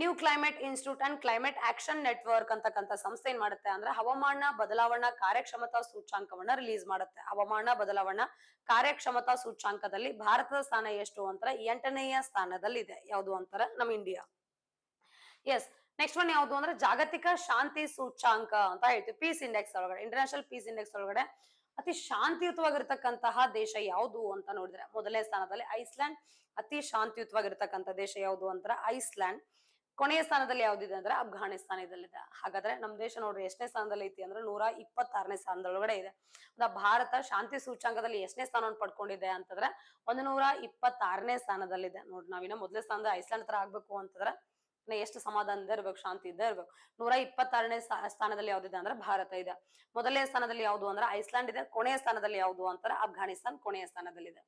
New Climate Institute and Climate Action Network ಅಂತಕ್ಕಂಥ ಸಂಸ್ಥೆ ಏನ್ ಮಾಡುತ್ತೆ ಅಂದ್ರೆ ಹವಾಮಾನ ಬದಲಾವಣಾ ಕಾರ್ಯಕ್ಷಮತಾ ಸೂಚ್ಯಾಂಕವನ್ನ ರಿಲೀಸ್ ಮಾಡುತ್ತೆ ಹವಾಮಾನ ಬದಲಾವಣಾ ಕಾರ್ಯಕ್ಷಮತಾ ಸೂಚ್ಯಾಂಕದಲ್ಲಿ ಭಾರತದ ಸ್ಥಾನ ಎಷ್ಟು ಅಂತಾರೆ ಎಂಟನೆಯ ಸ್ಥಾನದಲ್ಲಿ ಇದೆ ಯಾವುದು ಅಂತಾರೆ ನಮ್ ಇಂಡಿಯಾ ಎಸ್ ನೆಕ್ಸ್ಟ್ ಒನ್ ಯಾವುದು ಅಂದ್ರೆ ಜಾಗತಿಕ ಶಾಂತಿ ಸೂಚ್ಯಾಂಕ ಅಂತ ಹೇಳ್ತೀವಿ ಪೀಸ್ ಇಂಡೆಕ್ಸ್ ಒಳಗಡೆ ಇಂಟರ್ನ್ಯಾಷನಲ್ ಪೀಸ್ ಇಂಡೆಕ್ಸ್ ಒಳಗಡೆ ಅತಿ ಶಾಂತಿಯುತವಾಗಿರ್ತಕ್ಕಂತಹ ದೇಶ ಯಾವುದು ಅಂತ ನೋಡಿದ್ರೆ ಮೊದಲನೇ ಸ್ಥಾನದಲ್ಲಿ ಐಸ್ಲ್ಯಾಂಡ್ ಅತಿ ಶಾಂತಿಯುತವಾಗಿರ್ತಕ್ಕಂಥ ದೇಶ ಯಾವುದು ಅಂತಾರೆ ಐಸ್ಲ್ಯಾಂಡ್ ಕೊನೆಯ ಸ್ಥಾನದಲ್ಲಿ ಯಾವ್ದಿದೆ ಅಂದ್ರೆ ಅಫ್ಘಾನಿಸ್ತಾನದಲ್ಲಿದೆ ಹಾಗಾದ್ರೆ ನಮ್ಮ ದೇಶ ನೋಡ್ರಿ ಎಷ್ಟನೇ ಸ್ಥಾನದಲ್ಲಿ ಐತಿ ಅಂದ್ರೆ ನೂರ ಇಪ್ಪತ್ತಾರನೇ ಸ್ಥಾನದೊಳಗಡೆ ಇದೆ ಭಾರತ ಶಾಂತಿ ಸೂಚಾಂಕದಲ್ಲಿ ಎಷ್ಟನೇ ಸ್ಥಾನವನ್ನು ಪಡ್ಕೊಂಡಿದೆ ಅಂತಂದ್ರೆ ಒಂದು ನೂರ ಇಪ್ಪತ್ತಾರನೇ ಸ್ಥಾನದಲ್ಲಿದೆ ನೋಡ್ರಿ ನಾವಿನ ಮೊದಲನೇ ಸ್ಥಾನದ ಐಸ್ಲ್ಯಾಂಡ್ ತರ ಆಗ್ಬೇಕು ಅಂತಂದ್ರೆ ಎಷ್ಟು ಸಮಾಧಾನದ ಇರ್ಬೇಕು ಶಾಂತಿ ಇದ್ದ ಇರ್ಬೇಕು ನೂರ ಇಪ್ಪತ್ತಾರನೇ ಸ್ಥಾನದಲ್ಲಿ ಯಾವ್ದಿದೆ ಅಂದ್ರೆ ಭಾರತ ಇದೆ ಮೊದಲನೇ ಸ್ಥಾನದಲ್ಲಿ ಯಾವ್ದು ಅಂದ್ರೆ ಐಸ್ಲ್ಯಾಂಡ್ ಇದೆ ಕೊನೆಯ ಸ್ಥಾನದಲ್ಲಿ ಯಾವ್ದು ಅಂತಾರೆ ಅಫ್ಘಾನಿಸ್ತಾನ್ ಕೊನೆಯ ಸ್ಥಾನದಲ್ಲಿದೆ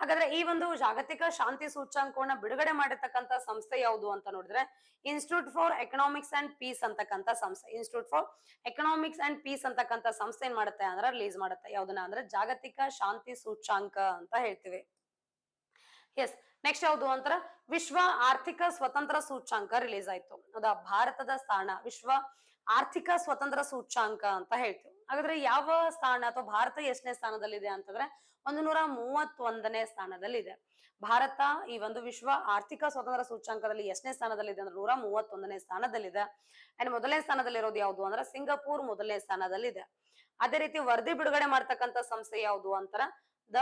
ಹಾಗಾದ್ರೆ ಈ ಒಂದು ಜಾಗತಿಕ ಶಾಂತಿ ಸೂಚ್ಯಾಂಕವನ್ನ ಬಿಡುಗಡೆ ಮಾಡಿರ್ತಕ್ಕಂಥ ಸಂಸ್ಥೆ ಯಾವುದು ಅಂತ ನೋಡಿದ್ರೆ Institute for Economics and Peace ಅಂತಕ್ಕಂಥ ಸಂಸ್ಥೆ Institute for Economics and Peace ಅಂತಕ್ಕಂಥ ಸಂಸ್ಥೆ ಏನ್ ಮಾಡುತ್ತೆ ಅಂದ್ರೆ ರಿಲೀಸ್ ಮಾಡುತ್ತೆ ಯಾವ್ದನ್ನ ಅಂದ್ರೆ ಜಾಗತಿಕ ಶಾಂತಿ ಸೂಚ್ಯಾಂಕ ಅಂತ ಹೇಳ್ತೀವಿ ಎಸ್ ನೆಕ್ಸ್ಟ್ ಯಾವುದು ಅಂತರ ವಿಶ್ವ ಆರ್ಥಿಕ ಸ್ವತಂತ್ರ ಸೂಚ್ಯಾಂಕ ರಿಲೀಸ್ ಆಯ್ತು ಅದ ಭಾರತದ ಸ್ಥಾನ ವಿಶ್ವ ಆರ್ಥಿಕ ಸ್ವತಂತ್ರ ಸೂಚ್ಯಾಂಕ ಅಂತ ಹೇಳ್ತೀವಿ ಹಾಗಾದ್ರೆ ಯಾವ ಸ್ಥಾನ ಅಥವಾ ಭಾರತ ಎಷ್ಟನೇ ಸ್ಥಾನದಲ್ಲಿದೆ ಅಂತಂದ್ರೆ ಒಂದು ನೂರ ಮೂವತ್ತೊಂದನೇ ಸ್ಥಾನದಲ್ಲಿದೆ ಭಾರತ ಈ ಒಂದು ವಿಶ್ವ ಆರ್ಥಿಕ ಸ್ವತಂತ್ರ ಸೂಚ್ಯಾಂಕದಲ್ಲಿ ಎಷ್ಟನೇ ಸ್ಥಾನದಲ್ಲಿದೆ ಅಂದ್ರೆ ನೂರ ಮೂವತ್ತೊಂದನೇ ಸ್ಥಾನದಲ್ಲಿದೆ ಅಂಡ್ ಮೊದಲನೇ ಸ್ಥಾನದಲ್ಲಿರೋದು ಯಾವುದು ಅಂದ್ರೆ ಸಿಂಗಾಪುರ್ ಮೊದಲನೇ ಸ್ಥಾನದಲ್ಲಿದೆ ಅದೇ ರೀತಿ ವರದಿ ಬಿಡುಗಡೆ ಮಾಡ್ತಕ್ಕಂಥ ಸಂಸ್ಥೆ ಯಾವುದು ಅಂತರ the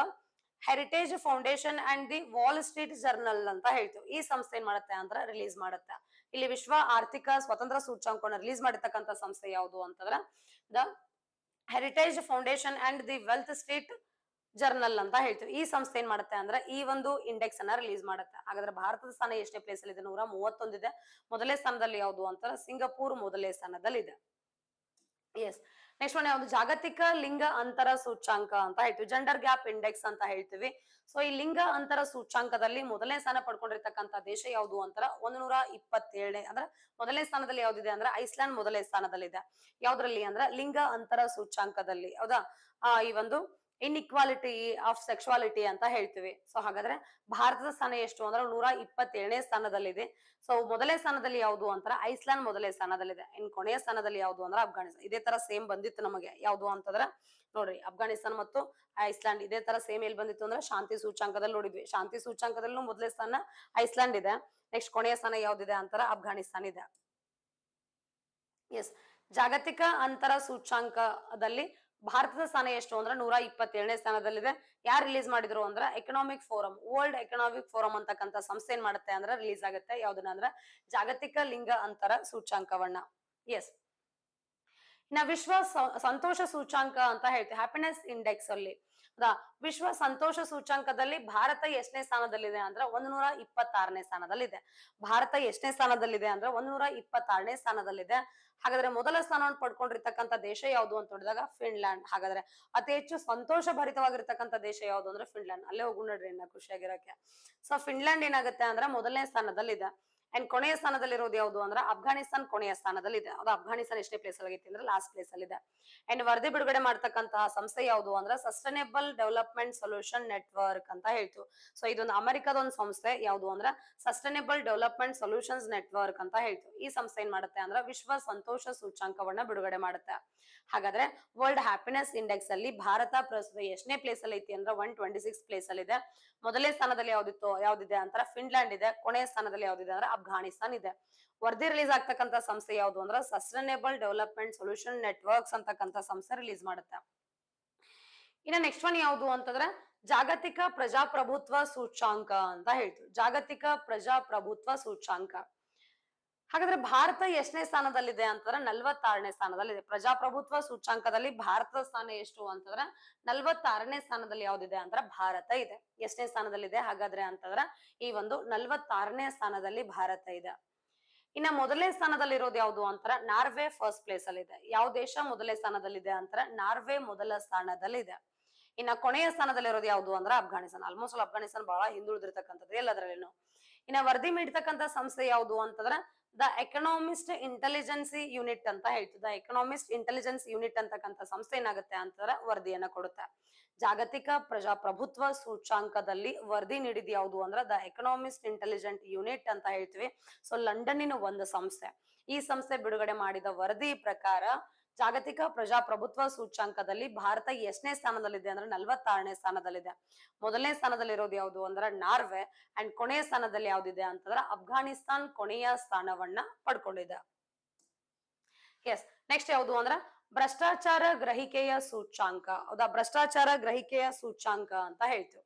Heritage Foundation and the Wall Street Journal ಅಂತ ಹೇಳ್ತೀವಿ ಈ ಸಂಸ್ಥೆ ಏನ್ ಮಾಡುತ್ತೆ ಅಂದ್ರೆ ರಿಲೀಸ್ ಮಾಡುತ್ತೆ ಇಲ್ಲಿ ವಿಶ್ವ ಆರ್ಥಿಕ ಸ್ವತಂತ್ರ ಸೂಚ್ಯಾಂಕವನ್ನು ರಿಲೀಸ್ ಮಾಡಿರ್ತಕ್ಕಂಥ ಸಂಸ್ಥೆ ಯಾವುದು ಅಂತಂದ್ರ the Heritage Foundation and the wealth Street Journal ಅಂತ ಹೇಳ್ತೀವಿ ಈ ಸಂಸ್ಥೆ ಏನ್ ಮಾಡುತ್ತೆ ಅಂದ್ರೆ ಈ ಒಂದು ಇಂಡೆಕ್ಸ್ ಅನ್ನ ರಿಲೀಸ್ ಮಾಡುತ್ತೆ ಹಾಗಾದ್ರೆ ಭಾರತದ ಸ್ಥಾನ ಎಷ್ಟೇ ಪ್ಲೇಸ್ ಅಲ್ಲಿ ಇದೆ ನೂರ ಮೂವತ್ತೊಂದಿದೆ ಮೊದಲೇ ಸ್ಥಾನದಲ್ಲಿ ಯಾವುದು ಅಂತ ಸಿಂಗಾಪುರ್ ಮೊದಲೇ ಸ್ಥಾನದಲ್ಲಿ ಇದೆ ಎಸ್ ನೆಕ್ಸ್ಟ್ ಒಂದು ಜಾಗತಿಕ ಲಿಂಗ ಅಂತರ ಸೂಚ್ಯಾಂಕ ಅಂತ ಹೇಳ್ತೀವಿ ಜೆಂಡರ್ ಗ್ಯಾಪ್ ಇಂಡೆಕ್ಸ್ ಅಂತ ಹೇಳ್ತೀವಿ ಸೊ ಈ ಲಿಂಗ ಅಂತರ ಸೂಚ್ಯಾಂಕದಲ್ಲಿ ಮೊದಲನೇ ಸ್ಥಾನ ಪಡ್ಕೊಂಡಿರ್ತಕ್ಕಂಥ ದೇಶ ಯಾವುದು ಅಂತರ ಒಂದ್ನೂರ ಇಪ್ಪತ್ತೇಳನೇ ಅಂದ್ರೆ ಮೊದಲನೇ ಸ್ಥಾನದಲ್ಲಿ ಯಾವ್ದಿದೆ ಅಂದ್ರೆ ಐಸ್ಲ್ಯಾಂಡ್ ಮೊದಲನೇ ಸ್ಥಾನದಲ್ಲಿದೆ ಯಾವ್ದ್ರಲ್ಲಿ ಅಂದ್ರೆ ಲಿಂಗ ಅಂತರ ಸೂಚ್ಯಾಂಕದಲ್ಲಿ ಹೌದಾ ಈ ಒಂದು ಇನ್ಇಕ್ವಾಲಿಟಿ ಆಫ್ ಸೆಕ್ಷುವಾಲಿಟಿ ಅಂತ ಹೇಳ್ತೀವಿ ಸೊ ಹಾಗಾದ್ರೆ ಭಾರತದ ಸ್ಥಾನ ಎಷ್ಟು ಅಂದ್ರೆ ನೂರ ಇಪ್ಪತ್ತೇಳನೇ ಸ್ಥಾನದಲ್ಲಿದೆ ಸೊ ಮೊದಲೇ ಸ್ಥಾನದಲ್ಲಿ ಯಾವುದು ಅಂತರ ಐಸ್ಲ್ಯಾಂಡ್ ಮೊದಲೇ ಸ್ಥಾನದಲ್ಲಿದೆ ಇನ್ ಕೊನೆಯ ಸ್ಥಾನದಲ್ಲಿ ಯಾವುದು ಅಂದ್ರೆ ಅಫ್ಘಾನಿಸ್ತಾನ ಇದೇ ತರ ಸೇಮ್ ಬಂದಿತ್ತು ನಮಗೆ ಯಾವುದು ಅಂತಂದ್ರೆ ನೋಡ್ರಿ ಅಫ್ಘಾನಿಸ್ತಾನ ಮತ್ತು ಐಸ್ಲ್ಯಾಂಡ್ ಇದೇ ತರ ಸೇಮ್ ಎಲ್ಲಿ ಬಂದಿತ್ತು ಅಂದ್ರೆ ಶಾಂತಿ ಸೂಚಾಂಕದಲ್ಲಿ ನೋಡಿದ್ವಿ ಶಾಂತಿ ಸೂಚಾಂಕದಲ್ಲೂ ಮೊದಲೇ ಸ್ಥಾನ ಐಸ್ಲ್ಯಾಂಡ್ ಇದೆ ನೆಕ್ಸ್ಟ್ ಕೊನೆಯ ಸ್ಥಾನ ಯಾವ್ದಿದೆ ಅಂತಾರೆ ಅಫ್ಘಾನಿಸ್ತಾನ ಇದೆ ಎಸ್ ಜಾಗತಿಕ ಅಂತರ ಸೂಚ್ಯಾಂಕದಲ್ಲಿ ಭಾರತದ ಸ್ಥಾನ ಎಷ್ಟು ಅಂದ್ರೆ ನೂರ ಇಪ್ಪತ್ತೇಳನೇ ಸ್ಥಾನದಲ್ಲಿದೆ ಯಾರು ರಿಲೀಸ್ ಮಾಡಿದ್ರು ಅಂದ್ರೆ economic forum World Economic Forum ಅಂತಕ್ಕಂಥ ಸಂಸ್ಥೆ ಏನ್ ಮಾಡುತ್ತೆ ಅಂದ್ರೆ ರಿಲೀಸ್ ಆಗುತ್ತೆ ಯಾವ್ದನ್ನ ಅಂದ್ರೆ ಜಾಗತಿಕ ಲಿಂಗ ಅಂತರ ಸೂಚ್ಯಾಂಕವನ್ನ ಎಸ್ ಇನ್ನ ವಿಶ್ವ ಸಂತೋಷ ಸೂಚ್ಯಾಂಕ ಅಂತ ಹೇಳ್ತೀವಿ ಹ್ಯಾಪಿನೆಸ್ ಇಂಡೆಕ್ಸ್ ಅಲ್ಲಿ ವಿಶ್ವ ಸಂತೋಷ ಸೂಚ್ಯಂಕದಲ್ಲಿ ಭಾರತ ಎಷ್ಟನೇ ಸ್ಥಾನದಲ್ಲಿದೆ ಅಂದ್ರೆ ಒಂದ್ ನೂರ ಇಪ್ಪತ್ತಾರನೇ ಸ್ಥಾನದಲ್ಲಿದೆ ಭಾರತ ಎಷ್ಟನೇ ಸ್ಥಾನದಲ್ಲಿದೆ ಅಂದ್ರೆ ಒಂದ್ ನೂರ ಇಪ್ಪತ್ತಾರನೇ ಸ್ಥಾನದಲ್ಲಿದೆ ಹಾಗಾದ್ರೆ ಮೊದಲ ಸ್ಥಾನವನ್ನು ಪಡ್ಕೊಂಡಿರ್ತಕ್ಕಂಥ ದೇಶ ಯಾವುದು ಅಂತ ನೋಡಿದಾಗ ಫಿನ್ಲ್ಯಾಂಡ್ ಹಾಗಾದ್ರೆ ಅತಿ ಹೆಚ್ಚು ಸಂತೋಷ ಭರಿತವಾಗಿರ್ತಕ್ಕಂಥ ದೇಶ ಯಾವುದು ಅಂದ್ರೆ ಫಿನ್ಲ್ಯಾಂಡ್ ಅಲ್ಲೇ ಹೋಗು ನೋಡ್ರಿ ಇನ್ನ ಖುಷಿಯಾಗಿರಕ್ಕೆ ಸೊ ಫಿನ್ಲ್ಯಾಂಡ್ ಏನಾಗುತ್ತೆ ಅಂದ್ರೆ ಮೊದಲನೇ ಸ್ಥಾನದಲ್ಲಿದೆ ಅಂಡ್ ಕೊನೆಯ ಸ್ಥಾನದಲ್ಲಿರೋದು ಯಾವುದು ಅಂದ್ರೆ ಅಫ್ಘಾನಿಸ್ತಾನ್ ಕೊನೆಯ ಸ್ಥಾನದಲ್ಲಿ ಇದೆ ಅದು ಅಫ್ಘಾನಿಸ್ತಾನ್ ಎಷ್ಟೇ ಪ್ಲೇಸ್ ಅಲ್ಲಿ ಅಂದ್ರೆ ಲಾಸ್ಟ್ ಪ್ಲೇಸ್ ಅಲ್ಲಿ ಇದೆ ಅಂಡ್ ವರದಿ ಬಿಡುಗಡೆ ಮಾಡ್ತಕ್ಕಂತಹ ಸಂಸ್ಥೆ ಯಾವುದು ಅಂದ್ರೆ ಸಸ್ಟೈನೇಬಲ್ ಡೆವಲಪ್ಮೆಂಟ್ ಸೊಲ್ಯೂಷನ್ ನೆಟ್ವರ್ಕ್ ಅಂತ ಹೇಳ್ತು ಸೊ ಇದೊಂದು ಅಮೆರಿಕದ ಒಂದು ಸಂಸ್ಥೆ ಯಾವುದು ಅಂದ್ರೆ ಸಸ್ಟೈನೇಬಲ್ ಡೆವಲಪ್ಮೆಂಟ್ ಸೊಲ್ಯೂಷನ್ಸ್ ನೆಟ್ವರ್ಕ್ ಅಂತ ಹೇಳ್ತು ಈ ಸಂಸ್ಥೆ ಏನ್ ಮಾಡುತ್ತೆ ಅಂದ್ರೆ ವಿಶ್ವ ಸಂತೋಷ ಸೂಚ್ಯಾಂಕವನ್ನ ಬಿಡುಗಡೆ ಮಾಡುತ್ತೆ ಹಾಗಾದ್ರೆ ವರ್ಲ್ಡ್ ಹ್ಯಾಪಿನೆಸ್ ಇಂಡೆಕ್ಸ್ ಅಲ್ಲಿ ಭಾರತ ಪ್ರಸ್ತುತ ಎಷ್ಟನೇ ಪ್ಲೇಸ್ ಅಲ್ಲಿ ಐತಿ ಅಂದ್ರೆ ಒನ್ ಟ್ವೆಂಟಿ ಸಿಕ್ಸ್ ಪ್ಲೇಸ್ ಅಲ್ಲಿ ಇದೆ ಮೊದಲೇ ಸ್ಥಾನದಲ್ಲಿ ಯಾವ್ದಿತ್ತು ಯಾವ್ದಿದೆ ಅಂತ ಫಿನ್ಲ್ಯಾಂಡ್ ಇದೆ ಕೊನೆಯ ಸ್ಥಾನದಲ್ಲಿ ಯಾವ್ದಿದೆ ಅಂದ್ರೆ ಅಫ್ಘಾನಿಸ್ತಾನ್ ಇದೆ ವರದಿ ರಿಲೀಸ್ ಆಗ್ತಕ್ಕಂತ ಸಂಸ್ಥೆ ಯಾವುದು ಅಂದ್ರೆ ಸಸ್ಟೈನೇಬಲ್ ಡೆವಲಪ್ಮೆಂಟ್ ಸೊಲ್ಯೂಷನ್ ನೆಟ್ವರ್ಕ್ಸ್ ಅಂತಕ್ಕಂತ ಸಂಸ್ಥೆ ರಿಲೀಸ್ ಮಾಡುತ್ತೆ ಇನ್ನ ನೆಕ್ಸ್ಟ್ ಒನ್ ಯಾವುದು ಅಂತಂದ್ರೆ ಜಾಗತಿಕ ಪ್ರಜಾಪ್ರಭುತ್ವ ಸೂಚ್ಯಾಂಕ ಅಂತ ಹೇಳ್ತೀವಿ ಜಾಗತಿಕ ಪ್ರಜಾಪ್ರಭುತ್ವ ಸೂಚ್ಯಾಂಕ ಹಾಗಾದ್ರೆ ಭಾರತ ಎಷ್ಟನೇ ಸ್ಥಾನದಲ್ಲಿದೆ ಅಂತಂದ್ರೆ ನಲ್ವತ್ತಾರನೇ ಸ್ಥಾನದಲ್ಲಿದೆ ಪ್ರಜಾಪ್ರಭುತ್ವ ಸೂಚ್ಯಾಂಕದಲ್ಲಿ ಭಾರತದ ಸ್ಥಾನ ಎಷ್ಟು ಅಂತಂದ್ರೆ ನಲ್ವತ್ತಾರನೇ ಸ್ಥಾನದಲ್ಲಿ ಯಾವ್ದಿದೆ ಅಂದ್ರೆ ಭಾರತ ಇದೆ ಎಷ್ಟನೇ ಸ್ಥಾನದಲ್ಲಿದೆ ಹಾಗಾದ್ರೆ ಅಂತಂದ್ರೆ ಈ ಒಂದು ನಲ್ವತ್ತಾರನೇ ಸ್ಥಾನದಲ್ಲಿ ಭಾರತ ಇದೆ ಇನ್ನ ಮೊದಲನೇ ಸ್ಥಾನದಲ್ಲಿ ಇರೋದು ಯಾವ್ದು ಅಂತಾರೆ ನಾರ್ವೆ ಫಸ್ಟ್ ಪ್ಲೇಸ್ ಅಲ್ಲಿ ಇದೆ ಯಾವ ದೇಶ ಮೊದಲನೇ ಸ್ಥಾನದಲ್ಲಿದೆ ಅಂತರ ನಾರ್ವೆ ಮೊದಲ ಸ್ಥಾನದಲ್ಲಿದೆ ಇನ್ನ ಕೊನೆಯ ಸ್ಥಾನದಲ್ಲಿ ಇರೋದು ಯಾವ್ದು ಅಂದ್ರೆ ಅಫ್ಘಾನಿಸ್ತಾನ್ ಆಲ್ಮೋಸ್ಟ್ ಆಲ್ ಬಹಳ ಹಿಂದುಳಿದಿರ್ತಕ್ಕಂಥದ್ದು ಎಲ್ಲದರಲ್ಲಿನೂ ಇನ್ನ ವರದಿ ಮೀಡ್ತಕ್ಕಂಥ ಸಂಸ್ಥೆ ಯಾವುದು ಅಂತಂದ್ರೆ ದ ಎಕನಾಮಿಸ್ಟ್ ಇಂಟೆಲಿಜೆನ್ಸಿ ಯೂನಿಟ್ ಅಂತ ದ ಎಕನಾಮಿಸ್ಟ್ ಇಂಟೆಲಿಜೆನ್ಸ್ ಯೂನಿಟ್ ಅಂತಕ್ಕಂಥ ಸಂಸ್ಥೆ ಏನಾಗುತ್ತೆ ಅಂತಂದ್ರೆ ವರದಿಯನ್ನ ಕೊಡುತ್ತೆ ಜಾಗತಿಕ ಪ್ರಜಾಪ್ರಭುತ್ವ ಸೂಚ್ಯಾಂಕದಲ್ಲಿ ವರದಿ ನೀಡಿದ ಯಾವುದು ಅಂದ್ರೆ ದ ಎಕನಾಮಿಸ್ಟ್ ಇಂಟೆಲಿಜೆಂಟ್ ಯೂನಿಟ್ ಅಂತ ಹೇಳ್ತೀವಿ ಸೊ ಲಂಡನ್ನಿನ ಒಂದು ಸಂಸ್ಥೆ ಈ ಸಂಸ್ಥೆ ಬಿಡುಗಡೆ ಮಾಡಿದ ವರದಿ ಪ್ರಕಾರ ಜಾಗತಿಕ ಪ್ರಜಾಪ್ರಭುತ್ವ ಸೂಚ್ಯಾಂಕದಲ್ಲಿ ಭಾರತ ಎಷ್ಟನೇ ಸ್ಥಾನದಲ್ಲಿದೆ ಅಂದ್ರೆ ನಲ್ವತ್ತಾರನೇ ಸ್ಥಾನದಲ್ಲಿದೆ ಮೊದಲನೇ ಸ್ಥಾನದಲ್ಲಿರೋದು ಯಾವುದು ಅಂದ್ರೆ ನಾರ್ವೆ ಅಂಡ್ ಕೊನೆಯ ಸ್ಥಾನದಲ್ಲಿ ಯಾವ್ದಿದೆ ಅಂತಂದ್ರೆ ಅಫ್ಘಾನಿಸ್ತಾನ್ ಕೊನೆಯ ಸ್ಥಾನವನ್ನ ಪಡ್ಕೊಂಡಿದೆ ಎಸ್ ನೆಕ್ಸ್ಟ್ ಯಾವುದು ಅಂದ್ರೆ ಭ್ರಷ್ಟಾಚಾರ ಗ್ರಹಿಕೆಯ ಸೂಚ್ಯಾಂಕ ಹೌದಾ ಭ್ರಷ್ಟಾಚಾರ ಗ್ರಹಿಕೆಯ ಸೂಚ್ಯಾಂಕ ಅಂತ ಹೇಳ್ತೀವಿ